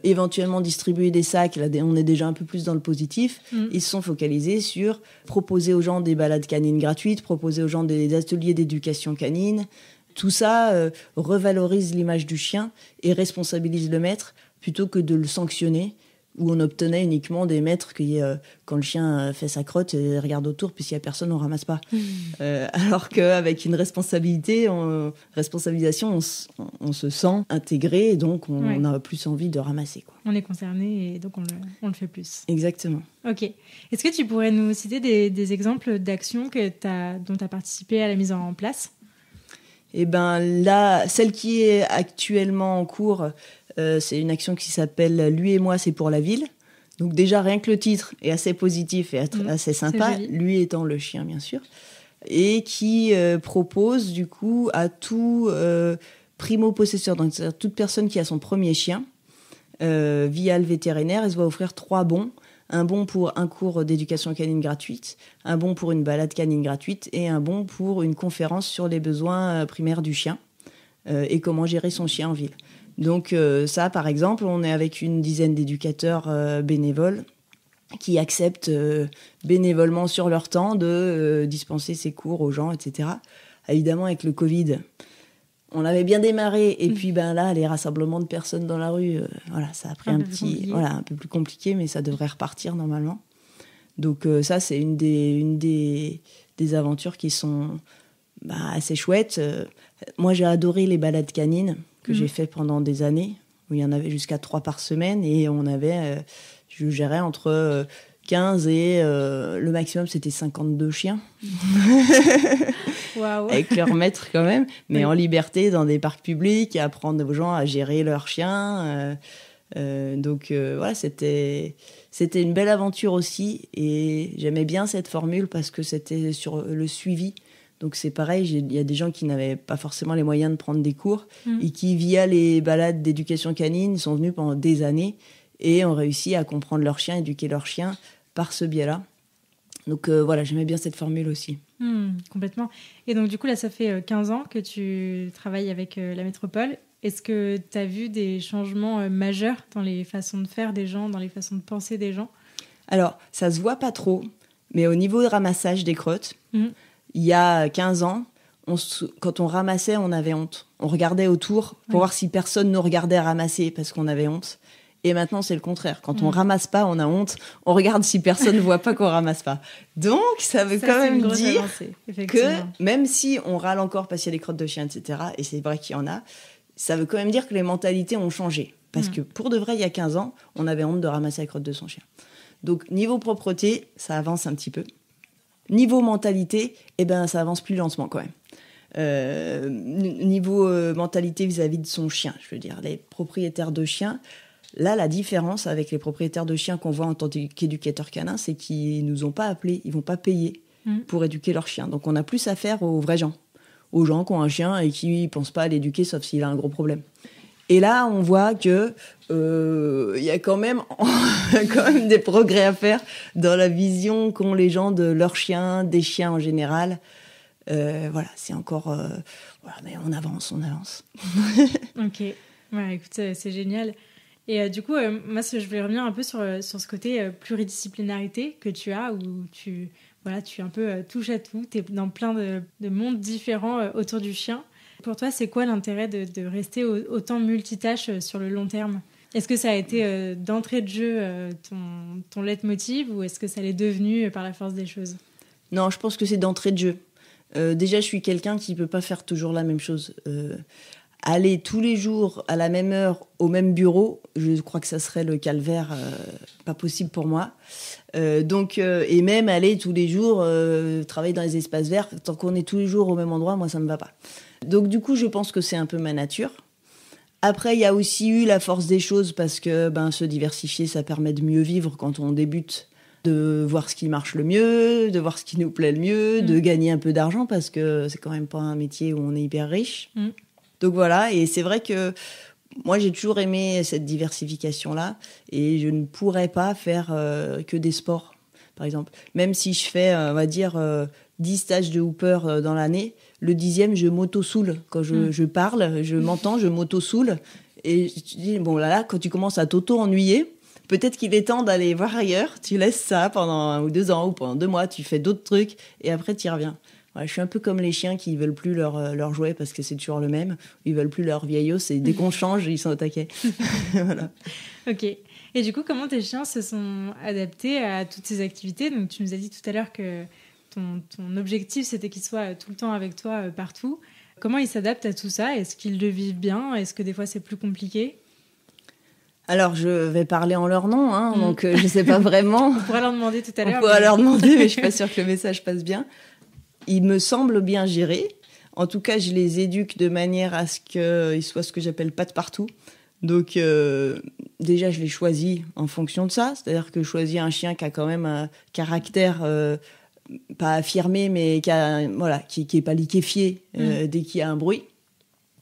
éventuellement distribuer des sacs, on est déjà un peu plus dans le positif, mm. ils se sont focalisés sur proposer aux gens des balades canines gratuites, proposer aux gens des ateliers d'éducation canine, tout ça euh, revalorise l'image du chien et responsabilise le maître plutôt que de le sanctionner où on obtenait uniquement des maîtres qui, euh, quand le chien euh, fait sa crotte, et regarde autour, puisqu'il s'il n'y a personne, on ramasse pas. Hmm. alors qu'avec une responsabilité, responsabilisation, on, se sent intégré, et donc on, a plus envie de ramasser. On est concerné, et donc on le, fait plus. Exactement. Ok. Est-ce que tu pourrais nous citer des, des exemples d'actions dont tu as participé à la mise en place et eh ben là, celle qui est actuellement en cours, euh, c'est une action qui s'appelle Lui et moi, c'est pour la ville. Donc déjà rien que le titre est assez positif et mm. assez sympa, lui étant le chien bien sûr, et qui euh, propose du coup à tout euh, primo possesseur, donc toute personne qui a son premier chien via le vétérinaire, elle se voit offrir trois bons un bon pour un cours d'éducation canine gratuite, un bon pour une balade canine gratuite et un bon pour une conférence sur les besoins euh, primaires du chien euh, et comment gérer son chien en ville. Donc euh, ça, par exemple, on est avec une dizaine d'éducateurs bénévoles qui acceptent bénévolement sur leur temps de dispenser ces cours aux gens, etc. Évidemment, avec le Covid, on avait bien démarré et mm. puis ben là les rassemblements de personnes dans la rue euh, voilà ça a pris un, petit voilà un peu plus compliqué mais ça devrait repartir normalement donc euh, ça c'est une des une des, aventures qui sont bah, assez chouettes euh, moi j'ai adoré les balades canines que mm. j'ai fait pendant des années où il y en avait jusqu'à trois par semaine et on avait je gérais entre 15 et euh, le maximum c'était 52 chiens. Avec leur maître quand même, mais en liberté dans des parcs publics, apprendre aux gens à gérer leurs chiens. Euh, euh, donc voilà, c'était c'était une belle aventure aussi et j'aimais bien cette formule parce que c'était sur le suivi. Donc c'est pareil, il y a des gens qui n'avaient pas forcément les moyens de prendre des cours mm. et qui via les balades d'éducation canine sont venus pendant des années et ont réussi à comprendre leur chien, éduquer leur chien par ce biais-là. Donc euh, voilà, j'aimais bien cette formule aussi. Hmm, complètement. Et donc du coup, là, ça fait 15 euh, ans que tu travailles avec euh, la métropole. Est-ce que tu as vu des changements majeurs dans les façons de faire des gens, dans les façons de penser des gens Alors, ça se voit pas trop, mais au niveau du ramassage des crottes, hmm. il y a 15 ans, quand on ramassait, on avait honte. On regardait autour pour voir si personne nous regardait ramasser parce qu'on avait honte. Et maintenant, c'est le contraire. Quand on mm. ramasse pas, on a honte. On regarde si personne ne voit pas qu'on ramasse pas. Donc, ça veut quand même dire que même si on râle encore parce qu'il y a des crottes de chien, etc., et c'est vrai qu'il y en a, ça veut quand même dire que les mentalités ont changé. Parce mm. que pour de vrai, il y a 15 ans, on avait honte de ramasser la crotte de son chien. Donc, niveau propreté, ça avance un petit peu. Niveau mentalité, eh ben, ça avance plus lentement quand même. Euh, niveau euh, mentalité vis à -vis de son chien, je veux dire, les propriétaires de chiens, Là, la différence avec les propriétaires de chiens qu'on voit en tant qu'éducateurs canins, c'est qu'ils nous ont pas appelés, ils vont pas payer mm. pour éduquer leurs chiens. Donc on a plus affaire aux vrais gens, aux gens qui ont un chien et qui ne pensent pas à l'éduquer sauf s'il a un gros problème. Et là, on voit que euh, il y a quand même des progrès à faire dans la vision qu'ont les gens de leurs chiens, des chiens en général. Euh, voilà, c'est encore. Euh, mais on avance, on avance. ok, ouais, écoute, c'est génial. Et euh, du coup, euh, moi, je voulais revenir un peu sur, euh, sur ce côté pluridisciplinarité que tu as, où tu, voilà, tu es un peu touche à tout, tu es dans plein de, de, mondes différents autour du chien. Pour toi, c'est quoi l'intérêt de, de, rester autant multitâche sur le long terme Est-ce que ça a été d'entrée de jeu ton, ton leitmotiv ou est-ce que ça l'est devenu par la force des choses Non, je pense que c'est d'entrée de jeu. déjà, je suis quelqu'un qui ne peut pas faire toujours la même chose aller tous les jours à la même heure au même bureau, je crois que ça serait le calvaire euh, pas possible pour moi. Euh, donc euh, et même aller tous les jours travailler dans les espaces verts, tant qu'on est tous les jours au même endroit, moi ça me va pas. Donc du coup, je pense que c'est un peu ma nature. Après, il y a aussi eu la force des choses parce que ben se diversifier, ça permet de mieux vivre quand on débute de voir ce qui marche le mieux, de voir ce qui nous plaît le mieux, de mm. gagner un peu d'argent parce que c'est quand même pas un métier où on est hyper riche. Mm. Donc voilà, et c'est vrai que moi j'ai toujours aimé cette diversification-là, et je ne pourrais pas faire euh, que des sports, par exemple. Même si je fais, euh, on va dire, 10 euh, stages de hooper dans l'année, le dixième, je m'auto-soule. Quand hmm. je, parle, je m'entends, je m'auto-soule. Et je dis, bon là là, quand tu commences à t'auto-ennuyer, peut-être qu'il est temps d'aller voir ailleurs. Tu laisses ça pendant un ou deux ans ou pendant deux mois, tu fais d'autres trucs et après tu y reviens je suis un peu comme les chiens qui veulent plus leur, euh, leur jouet parce que c'est toujours le même. Ils veulent plus leur vieillot. C'est dès qu'on change, ils sont au Ok. Et du coup, comment tes chiens se sont adaptés à toutes ces activités Donc, tu nous as dit tout à l'heure que ton, objectif, c'était qu'ils soient euh, tout le temps avec toi euh, partout. Comment ils s'adaptent à tout ça Est-ce qu'ils le vivent bien Est-ce que des fois, c'est plus compliqué alors, je vais parler en leur nom, hein, mm. donc je ne sais pas vraiment. On pourrait leur demander tout à l'heure. On pourra leur demander, mais je suis pas sûre que le message passe bien ils me semblent bien gérés. En tout cas, je les éduque de manière à ce qu'ils soient ce que j'appelle pas de partout. Donc euh, déjà, je les choisis en fonction de ça. C'est-à-dire que je choisis un chien qui a quand même un caractère euh, pas affirmé, mais qui n'est voilà, qui, qui pas liquéfié euh, mmh. dès qu'il y a un bruit.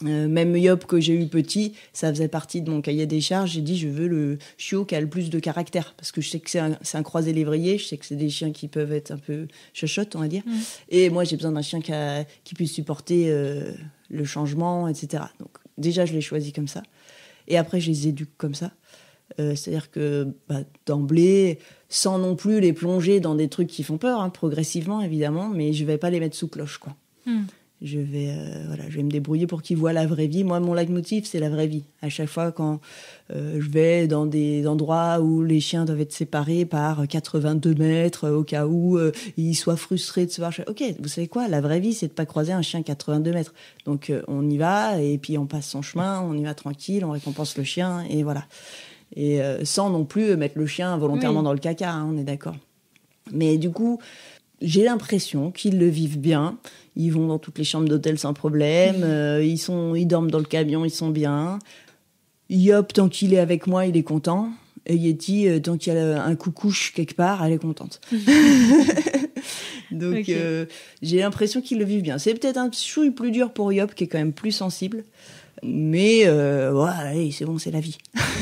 Euh, même Yop que j'ai eu petit, ça faisait partie de mon cahier des charges. J'ai dit, je veux le chiot qui a le plus de caractère, parce que je sais que c'est un, croisé lévrier, je sais que c'est des chiens qui peuvent être un peu chochottes, on va dire. Et moi, j'ai besoin d'un chien qui, puisse supporter euh, le changement, etc. Donc déjà, je l'ai choisi comme ça. Et après, je les éduque comme ça. Euh, c'est-à-dire que bah, d'emblée, sans non plus les plonger dans des trucs qui font peur, hein, progressivement évidemment, mais je vais pas les mettre sous cloche. quoi. Hmm je vais euh, voilà, je vais me débrouiller pour qu'ils voient la vraie vie. Moi, mon leitmotiv, c'est la vraie vie. À chaque fois quand euh, je vais dans des endroits où les chiens doivent être séparés par 82 mètres euh, au cas où ils soient frustrés de se voir. Ok, vous savez quoi La vraie vie, c'est de pas croiser un chien 82 mètres. Donc on y va et puis on passe son chemin, on y va tranquille, on récompense le chien et voilà. Et sans non plus mettre le chien volontairement dans le caca, hein, on est d'accord. Mais du coup, j'ai l'impression qu'ils le vivent bien. Ils vont dans toutes les chambres d'hôtel sans problème. Euh, ils, sont, ils dorment dans le camion, ils sont bien. Yop, tant qu'il est avec moi, il est content. Et Yeti, euh, tant qu'il y a un coucouche quelque part, elle est contente. Donc euh, j'ai l'impression qu'ils le vivent bien. C'est peut-être un chouille plus dur pour Yop, qui est quand même plus sensible. Mais ouais, c'est bon, c'est la vie.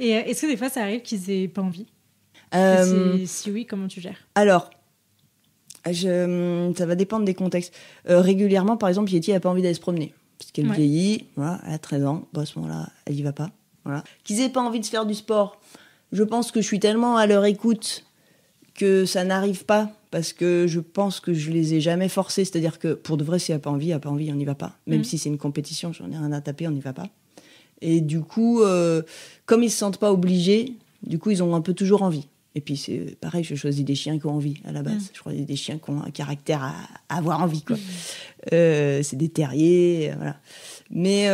Et est-ce que des fois ça arrive qu'ils aient pas envie euh, si, oui, comment tu gères Alors, ça va dépendre des contextes. Euh, régulièrement, par exemple, Yeti n'a pas envie d'aller se promener parce qu'elle vieillit, voilà, elle a 13 ans, à ce moment-là, elle n'y va pas. Voilà. Qu'ils aient pas envie de faire du sport, je pense que je suis tellement à leur écoute que ça n'arrive pas, parce que je pense que je les ai jamais forcés. C'est-à-dire que pour de vrai, s'il a n'a pas envie, a pas envie, on n'y va pas. Même mm. si c'est une compétition, j'en ai rien à taper, on n'y va pas. Et du coup, euh, comme ils se sentent pas obligés, du coup, ils ont un peu toujours envie. Et puis, c'est euh, pareil, je choisis des chiens qui ont envie à la base. Mm. Je choisis des chiens qui ont un caractère à, avoir envie, quoi. Mm. Euh, c'est des terriers, euh, voilà. Mais,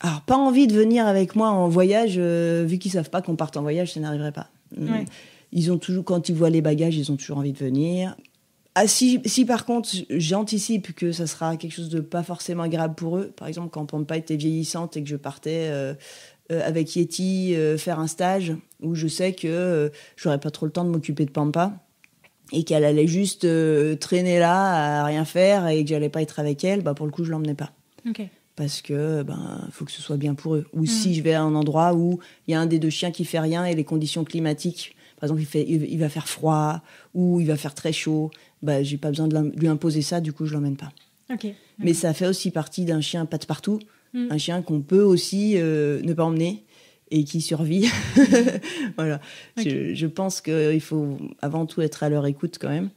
alors, pas envie de venir avec moi en voyage, vu qu'ils savent pas qu'on parte en voyage, ça n'arriverait pas. Mm. Ils ont toujours, quand ils voient les bagages, ils ont toujours envie de venir. Ah, si, si par contre, j'anticipe que ça sera quelque chose de pas forcément agréable pour eux, par exemple, quand Pampa était vieillissante et que je partais euh, avec Yeti euh, faire un stage où je sais que euh, j'aurais pas trop le temps de m'occuper de Pampa et qu'elle allait juste traîner là à rien faire et que j'allais pas être avec elle, bah pour le coup je l'emmenais pas. Parce que ben faut que ce soit bien pour eux. Ou mm. si je vais à un endroit où il y a un des deux chiens qui fait rien et les conditions climatiques, par exemple il fait il va faire froid ou il va faire très chaud, bah j'ai pas besoin de lui imposer ça, du coup je l'emmène pas. Mais ça fait aussi partie d'un chien de partout Mm. Un chien qu'on peut aussi euh, ne pas emmener et qui survit. voilà. Je, pense qu'il faut avant tout être à leur écoute quand même.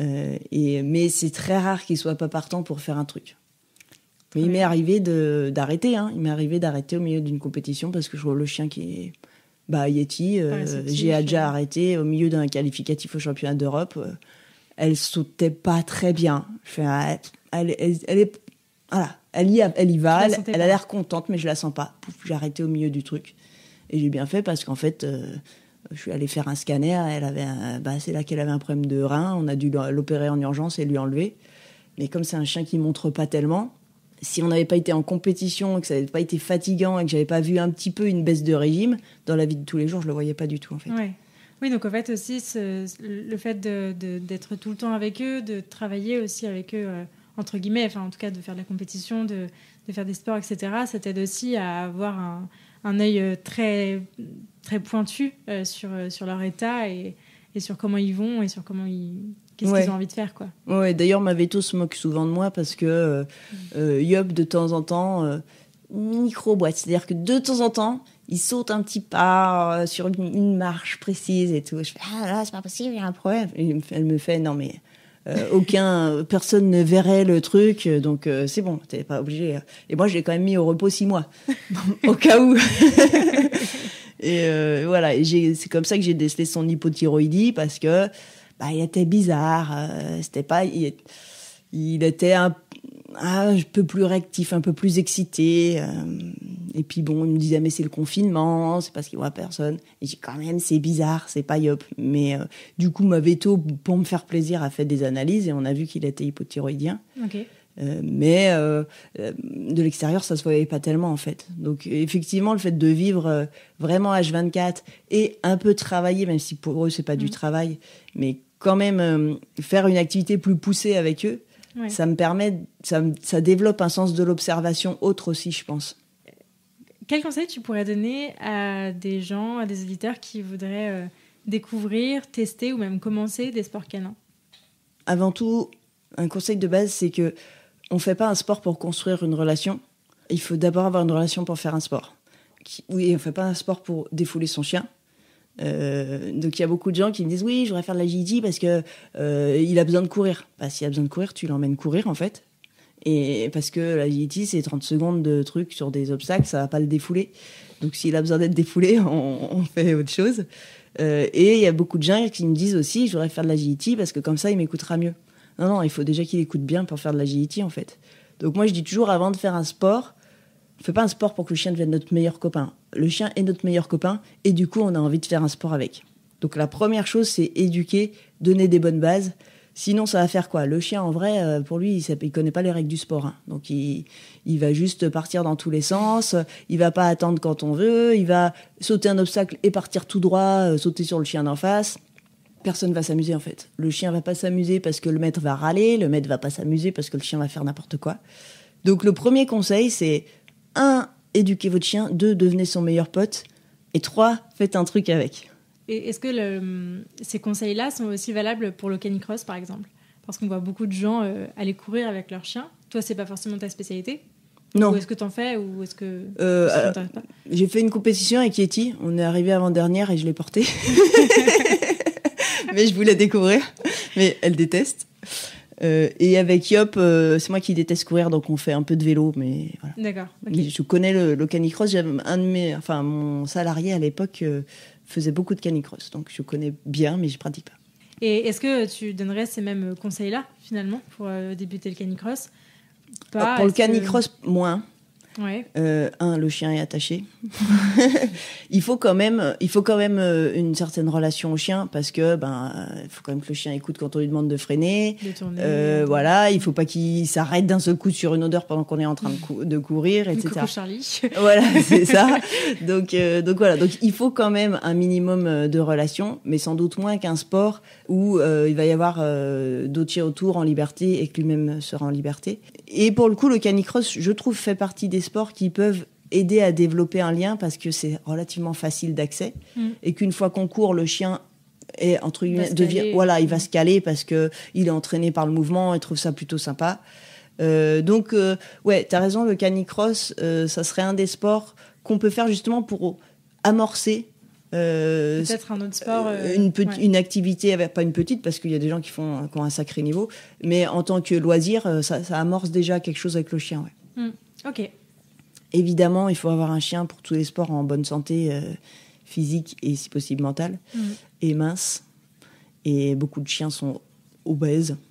Euh, et, mais c'est très rare qu'ils soient pas partants pour faire un truc. il m'est arrivé d'arrêter. Hein. Il m'est arrivé d'arrêter au milieu d'une compétition parce que je vois le chien qui est. Bah, Yeti, ah, euh, j'ai déjà arrêté au milieu d'un qualificatif au championnat d'Europe. elle sautait pas très bien. Ah, elle, elle, elle, est voilà, elle y, va, elle, a l'air contente, mais je la sens pas. J'ai arrêté au milieu du truc. Et j'ai bien fait parce qu'en fait, euh, je suis allée faire un scanner. Elle avait, un, bah, c'est là qu'elle avait un problème de rein. On a dû l'opérer en urgence et lui enlever. Mais comme c'est un chien qui montre pas tellement, si on n'avait pas été en compétition, que ça n'avait pas été fatigant et que j'avais pas vu un petit peu une baisse de régime dans la vie de tous les jours, je le voyais pas du tout en fait. Oui, donc en fait aussi le fait d'être tout le temps avec eux, de travailler aussi avec eux. Euh, entre guillemets, enfin en tout cas de faire de la compétition, de, faire des sports, etc., ça t'aide aussi à avoir un, œil euh, très, très pointu euh, sur, euh, sur leur état et, et, sur comment ils vont et sur comment ils... Qu'est-ce qu'ils ont envie de faire, quoi. Ouais, d'ailleurs, ma veto se moque souvent de moi parce que Yop, de temps en temps, micro-boîte. C'est-à-dire que de temps en temps, il saute un petit pas sur une, marche précise et tout. Je fais, ah là, c'est pas possible, il y a un problème. elle me fait, non mais euh, aucun, personne ne verrait le truc, euh, donc euh, c'est bon, t'es pas obligé. Et moi, je l'ai quand même mis au repos six mois, au cas où. et voilà, c'est comme ça que j'ai décelé son hypothyroïdie parce que bah, il était bizarre, c'était pas, il était un ah, un peu plus réactif, un peu plus excité. Euh. et puis bon, il me disait, mais c'est le confinement, c'est parce qu'il voit personne. Et j'ai quand même, c'est bizarre, c'est pas yop. Mais euh, du coup, ma veto, pour me faire plaisir, a fait des analyses et on a vu qu'il était hypothyroïdien. Euh, mais de l'extérieur, ça se voyait pas tellement en fait. Donc effectivement, le fait de vivre vraiment H24 et un peu travailler, même si pour eux c'est pas du mmh. travail, mais quand même faire une activité plus poussée avec eux, ça me permet, ça, développe un sens de l'observation autre aussi, je pense. Quel conseil tu pourrais donner à des gens, à des éditeurs qui voudraient euh, découvrir, tester ou même commencer des sports canins Avant tout, un conseil de base, c'est que on fait pas un sport pour construire une relation. Il faut d'abord avoir une relation pour faire un sport. oui, on fait pas un sport pour défouler son chien. Euh, donc il y a beaucoup de gens qui me disent oui, je voudrais faire de la parce que euh, il a besoin de courir. Bah, s'il a besoin de courir, tu l'emmènes courir en fait. Et parce que la c'est 30 secondes de trucs sur des obstacles, ça va pas le défouler. Donc s'il a besoin d'être défoulé, on, fait autre chose. Euh, et il y a beaucoup de gens qui me disent aussi je voudrais faire de la parce que comme ça il m'écoutera mieux. Non non, il faut déjà qu'il écoute bien pour faire de la en fait. Donc moi je dis toujours avant de faire un sport, on fait pas un sport pour que le chien devienne notre meilleur copain. Le chien est notre meilleur copain et du coup, on a envie de faire un sport avec. Donc la première chose, c'est éduquer, donner des bonnes bases. Sinon, ça va faire quoi Le chien, en vrai, euh, pour lui, il ne connaît pas les règles du sport. Hein. Donc, il, il, va juste partir dans tous les sens. Il va pas attendre quand on veut. Il va sauter un obstacle et partir tout droit, euh, sauter sur le chien d'en face. Personne va s'amuser, en fait. Le chien va pas s'amuser parce que le maître va râler. Le maître va pas s'amuser parce que le chien va faire n'importe quoi. Donc, le premier conseil, c'est un, Éduquez votre chien. Deux, Devenez son meilleur pote. Et trois, Faites un truc avec. est-ce que mm, ces conseils-là sont aussi valables pour le canicross, par exemple Parce qu'on voit beaucoup de gens euh, aller courir avec leur chien. Toi, c'est pas forcément ta spécialité Non. Ou est-ce que t'en fais Ou est-ce que. Euh, euh, j'ai fait une compétition avec Yeti. On est arrivé avant-dernière et je l'ai portée. Mais je voulais découvrir. Mais elle déteste. Euh, et avec Yop, euh, c'est moi qui déteste courir, donc on fait un peu de vélo, mais voilà. D'accord. Je connais le, canicross. canicross. Un de mes, enfin, mon salarié à l'époque euh, faisait beaucoup de canicross, donc je connais bien, mais je pratique pas. Et est-ce que tu donnerais ces mêmes conseils-là finalement pour débuter le canicross ah, Pour le canicross, moins. Euh, un, le chien est attaché. il faut quand même, il faut quand même euh, une certaine relation au chien parce que ben, il faut quand même que le chien écoute quand on lui demande de freiner. De tourner, euh, voilà, il faut pas qu'il s'arrête d'un seul coup sur une odeur pendant qu'on est en train de, courir, etc. Coucou Charlie. voilà, c'est ça. Donc, donc voilà, donc il faut quand même un minimum de relation, mais sans doute moins qu'un sport où euh, il va y avoir euh, d'autres chiens autour en liberté et que lui-même sera en liberté. Et pour le coup, le canicross, je trouve, fait partie des sports qui peuvent aider à développer un lien parce que c'est relativement facile d'accès mm. et qu'une fois qu'on court, le chien est entre voilà, il va mm. se caler parce que il est entraîné par le mouvement et trouve ça plutôt sympa. Euh, donc euh, ouais, t'as raison, le canicross, ça serait un des sports qu'on peut faire justement pour amorcer euh, Peut-être un autre sport. Euh, euh, une, activité, pas une petite, parce qu'il y a des gens qui, font, ont un sacré niveau, mais en tant que loisir, ça, amorce déjà quelque chose avec le chien. Ouais. Hmm, ok. Évidemment, il faut avoir un chien pour tous les sports en bonne santé, physique et si possible mentale, hmm. et mince. Et beaucoup de chiens sont obèses.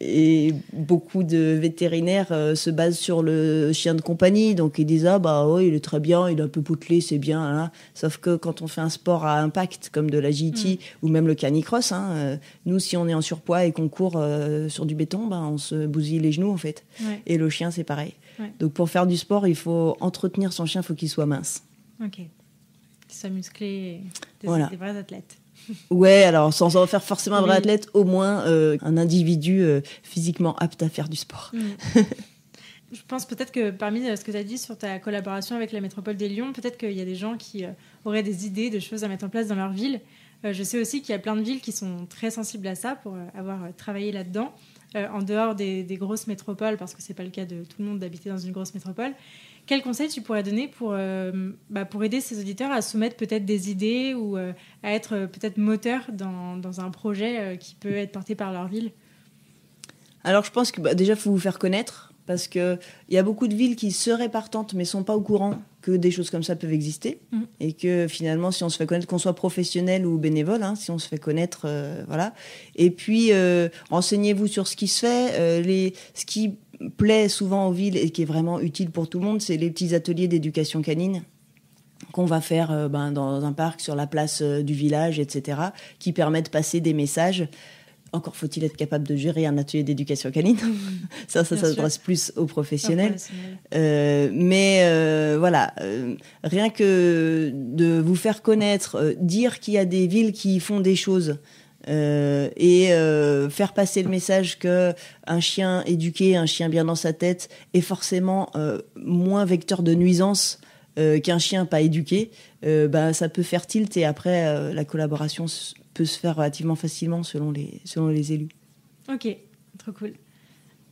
Et beaucoup de vétérinaires euh, se basent sur le chien de compagnie. Donc ils disent Ah, bah oui, oh, il est très bien, il est un peu poutelé, c'est bien. Hein, hein. Sauf que quand on fait un sport à impact, comme de la GT mm. ou même le canicross, hein, euh, nous, si on est en surpoids et qu'on court euh, sur du béton, ben, on se bousille les genoux, en fait. Et le chien, c'est pareil. Donc pour faire du sport, il faut entretenir son chien, faut il faut qu'il soit mince. Ok. Qu'il soit musclé, voilà. des vrais athlètes. Ouais, alors sans en faire forcément un vrai athlète, au moins euh, un individu euh, physiquement apte à faire du sport. Mm. Je pense peut-être que parmi euh, ce que tu as dit sur ta collaboration avec la métropole des Lyons, peut-être qu'il y a des gens qui auraient des idées de choses à mettre en place dans leur ville. je sais aussi qu'il y a plein de villes qui sont très sensibles à ça pour avoir travaillé là-dedans, en dehors des, des, grosses métropoles, parce que ce n'est pas le cas de tout le monde d'habiter dans une grosse métropole. Quel conseil tu pourrais donner pour, euh, bah, pour aider ces auditeurs à soumettre peut-être des idées ou euh, à être euh, peut-être moteur dans, dans, un projet qui peut être porté par leur ville Alors je pense que bah, déjà, il faut vous faire connaître parce qu'il y a beaucoup de villes qui seraient partantes mais sont pas au courant que des choses comme ça peuvent exister mmh. et que finalement si on se fait connaître qu'on soit professionnel ou bénévole hein, si on se fait connaître voilà et puis renseignez-vous sur ce qui se fait les ce qui plaît souvent aux villes et qui est vraiment utile pour tout le monde, c'est les petits ateliers d'éducation canine qu'on va faire euh, ben, dans un parc, sur la place euh, du village, etc., qui permettent de passer des messages. Encore faut-il être capable de gérer un atelier d'éducation canine. ça, ça s'adresse plus aux professionnels. Euh, mais voilà, rien que de vous faire connaître, dire qu'il y a des villes qui font des choses, euh, et euh, faire passer le message que un chien éduqué, un chien bien dans sa tête, est forcément euh, moins vecteur de nuisance qu'un chien pas éduqué, bah, ça peut faire tilt et après la collaboration peut se faire relativement facilement selon les, selon les élus. Ok, trop cool.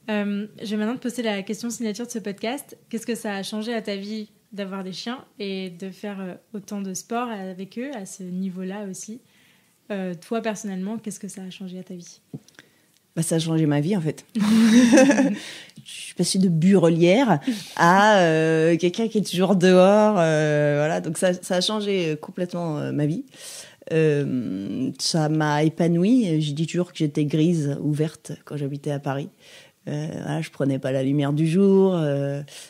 je vais maintenant te poser la question signature de ce podcast. Qu'est-ce que ça a changé à ta vie d'avoir des chiens et de faire autant de sport avec eux à ce niveau-là aussi euh, toi, personnellement, qu'est-ce que ça a changé à ta vie bah, Ça a changé ma vie, en fait. je suis passée de burelière à euh, quelqu'un qui est toujours dehors. Euh, voilà, donc ça, a changé complètement ma vie. ça m'a épanouie. J'ai dit toujours que j'étais grise ou verte quand j'habitais à Paris. Je je prenais pas la lumière du jour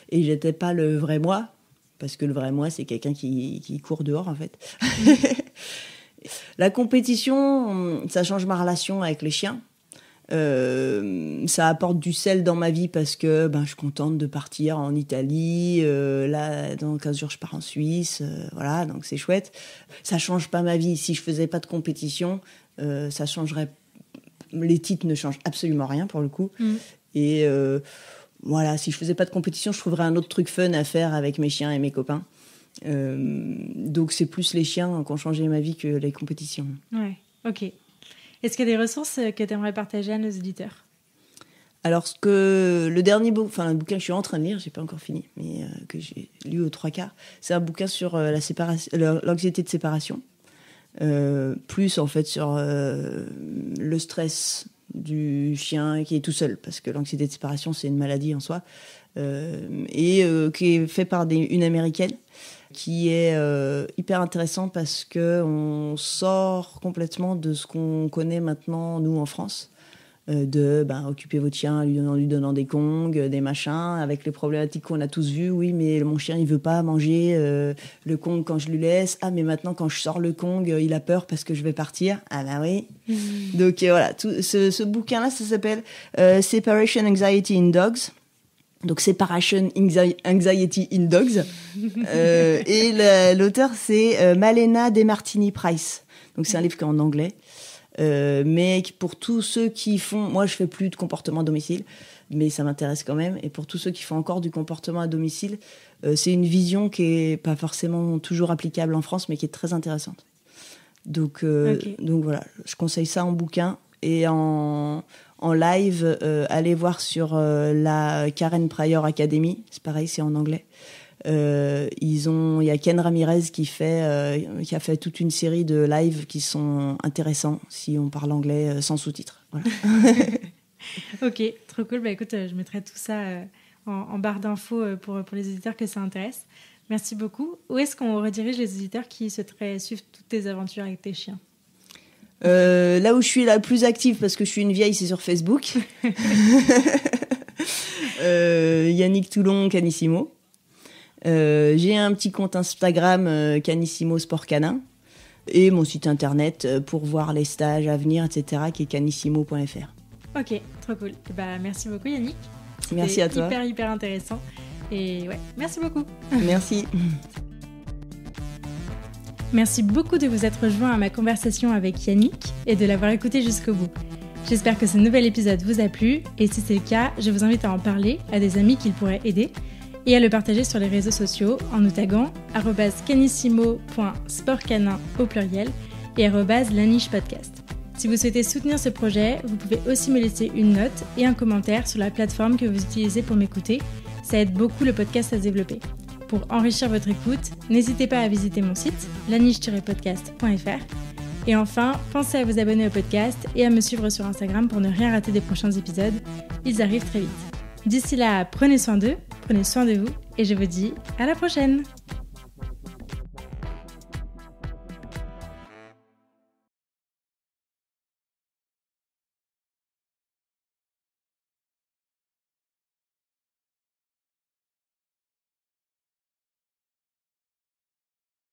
et j'étais pas le vrai moi parce que le vrai moi c'est quelqu'un qui, qui court dehors en fait. La compétition, hum, ça change ma relation avec les chiens. Euh, ça apporte du sel dans ma vie parce que ben, je suis contente de partir en Italie. Euh, là, dans 15 jours, je pars en Suisse. Euh, voilà, donc c'est chouette. Ça change pas ma vie. Si je faisais pas de compétition, ça changerait. Les titres ne changent absolument rien pour le coup. Mm. Et voilà, si je faisais pas de compétition, je trouverais un autre truc fun à faire avec mes chiens et mes copains. Euh, donc c'est plus les chiens qui ont changé ma vie que les compétitions. Ouais, ok. Est-ce qu'il y a des ressources euh, que tu aimerais partager à nos auditeurs alors, ce que le dernier bouquin, enfin, bouquin que je suis en train de lire, j'ai pas encore fini, mais euh, que j'ai lu aux trois quarts, c'est un bouquin sur la l'anxiété de séparation, plus en fait sur le stress du chien qui est tout seul, parce que l'anxiété de séparation, c'est une maladie en soi, et qui est fait par des, une américaine qui est euh, hyper intéressant parce que on sort complètement de ce qu'on connaît maintenant nous en France euh, de ben, bah, occuper votre chien lui donnant, lui donnant des kongs, euh, des machins, avec les problématiques qu'on a tous vues. Oui, mais mon chien, il veut pas manger le kong quand je lui laisse. Ah, mais maintenant, quand je sors le kong, il a peur parce que je vais partir. Ah, ben oui. Mmh. Donc voilà, ce, ce bouquin-là, ça s'appelle Separation Anxiety in Dogs. Donc Separation, Anxiety in Dogs. Euh, et l'auteur c'est euh, Malena Demartini Price. Donc c'est un livre qui est en anglais. Euh, mais pour tous ceux qui font, moi je fais plus de comportement à domicile, mais ça m'intéresse quand même. Et pour tous ceux qui font encore du comportement à domicile, c'est une vision qui est pas forcément toujours applicable en France, mais qui est très intéressante. Donc, donc voilà, je conseille ça en bouquin et en, en live. Euh, allez voir sur euh, la Karen Pryor Academy. C'est pareil, c'est en anglais. Euh, ils ont, il y a Ken Ramirez qui fait, qui a fait toute une série de lives qui sont intéressants si on parle anglais sans sous-titres. ok, trop cool. Bah écoute, je mettrai tout ça en, barre d'infos pour pour les auditeurs que ça intéresse. Merci beaucoup. Où est-ce qu'on redirige les auditeurs qui souhaiteraient suivre toutes tes aventures avec tes chiens euh, là où je suis la plus active parce que je suis une vieille, c'est sur Facebook. Euh, Yannick Toulon, Canissimo. Euh, j'ai un petit compte Instagram Canissimo Sport Canin et mon site internet pour voir les stages à venir, etc. qui est canissimo.fr. Ok, trop cool. Bah, merci beaucoup Yannick. Merci à toi. Hyper hyper intéressant. Et ouais, merci beaucoup. Merci. Merci beaucoup de vous être rejoint à ma conversation avec Yannick et de l'avoir écouté jusqu'au bout. J'espère que ce nouvel épisode vous a plu et si c'est le cas, je vous invite à en parler à des amis le pourraient aider et à le partager sur les réseaux sociaux en nous taguant canissimo.sportcanin au pluriel et podcast. Si vous souhaitez soutenir ce projet, vous pouvez aussi me laisser une note et un commentaire sur la plateforme que vous utilisez pour m'écouter. Ça aide beaucoup le podcast à se développer. Pour enrichir votre écoute, n'hésitez pas à visiter mon site, laniche-podcast.fr. Et enfin, pensez à vous abonner au podcast et à me suivre sur Instagram pour ne rien rater des prochains épisodes. Ils arrivent très vite. D'ici là, prenez soin d'eux, prenez soin de vous et je vous dis à la prochaine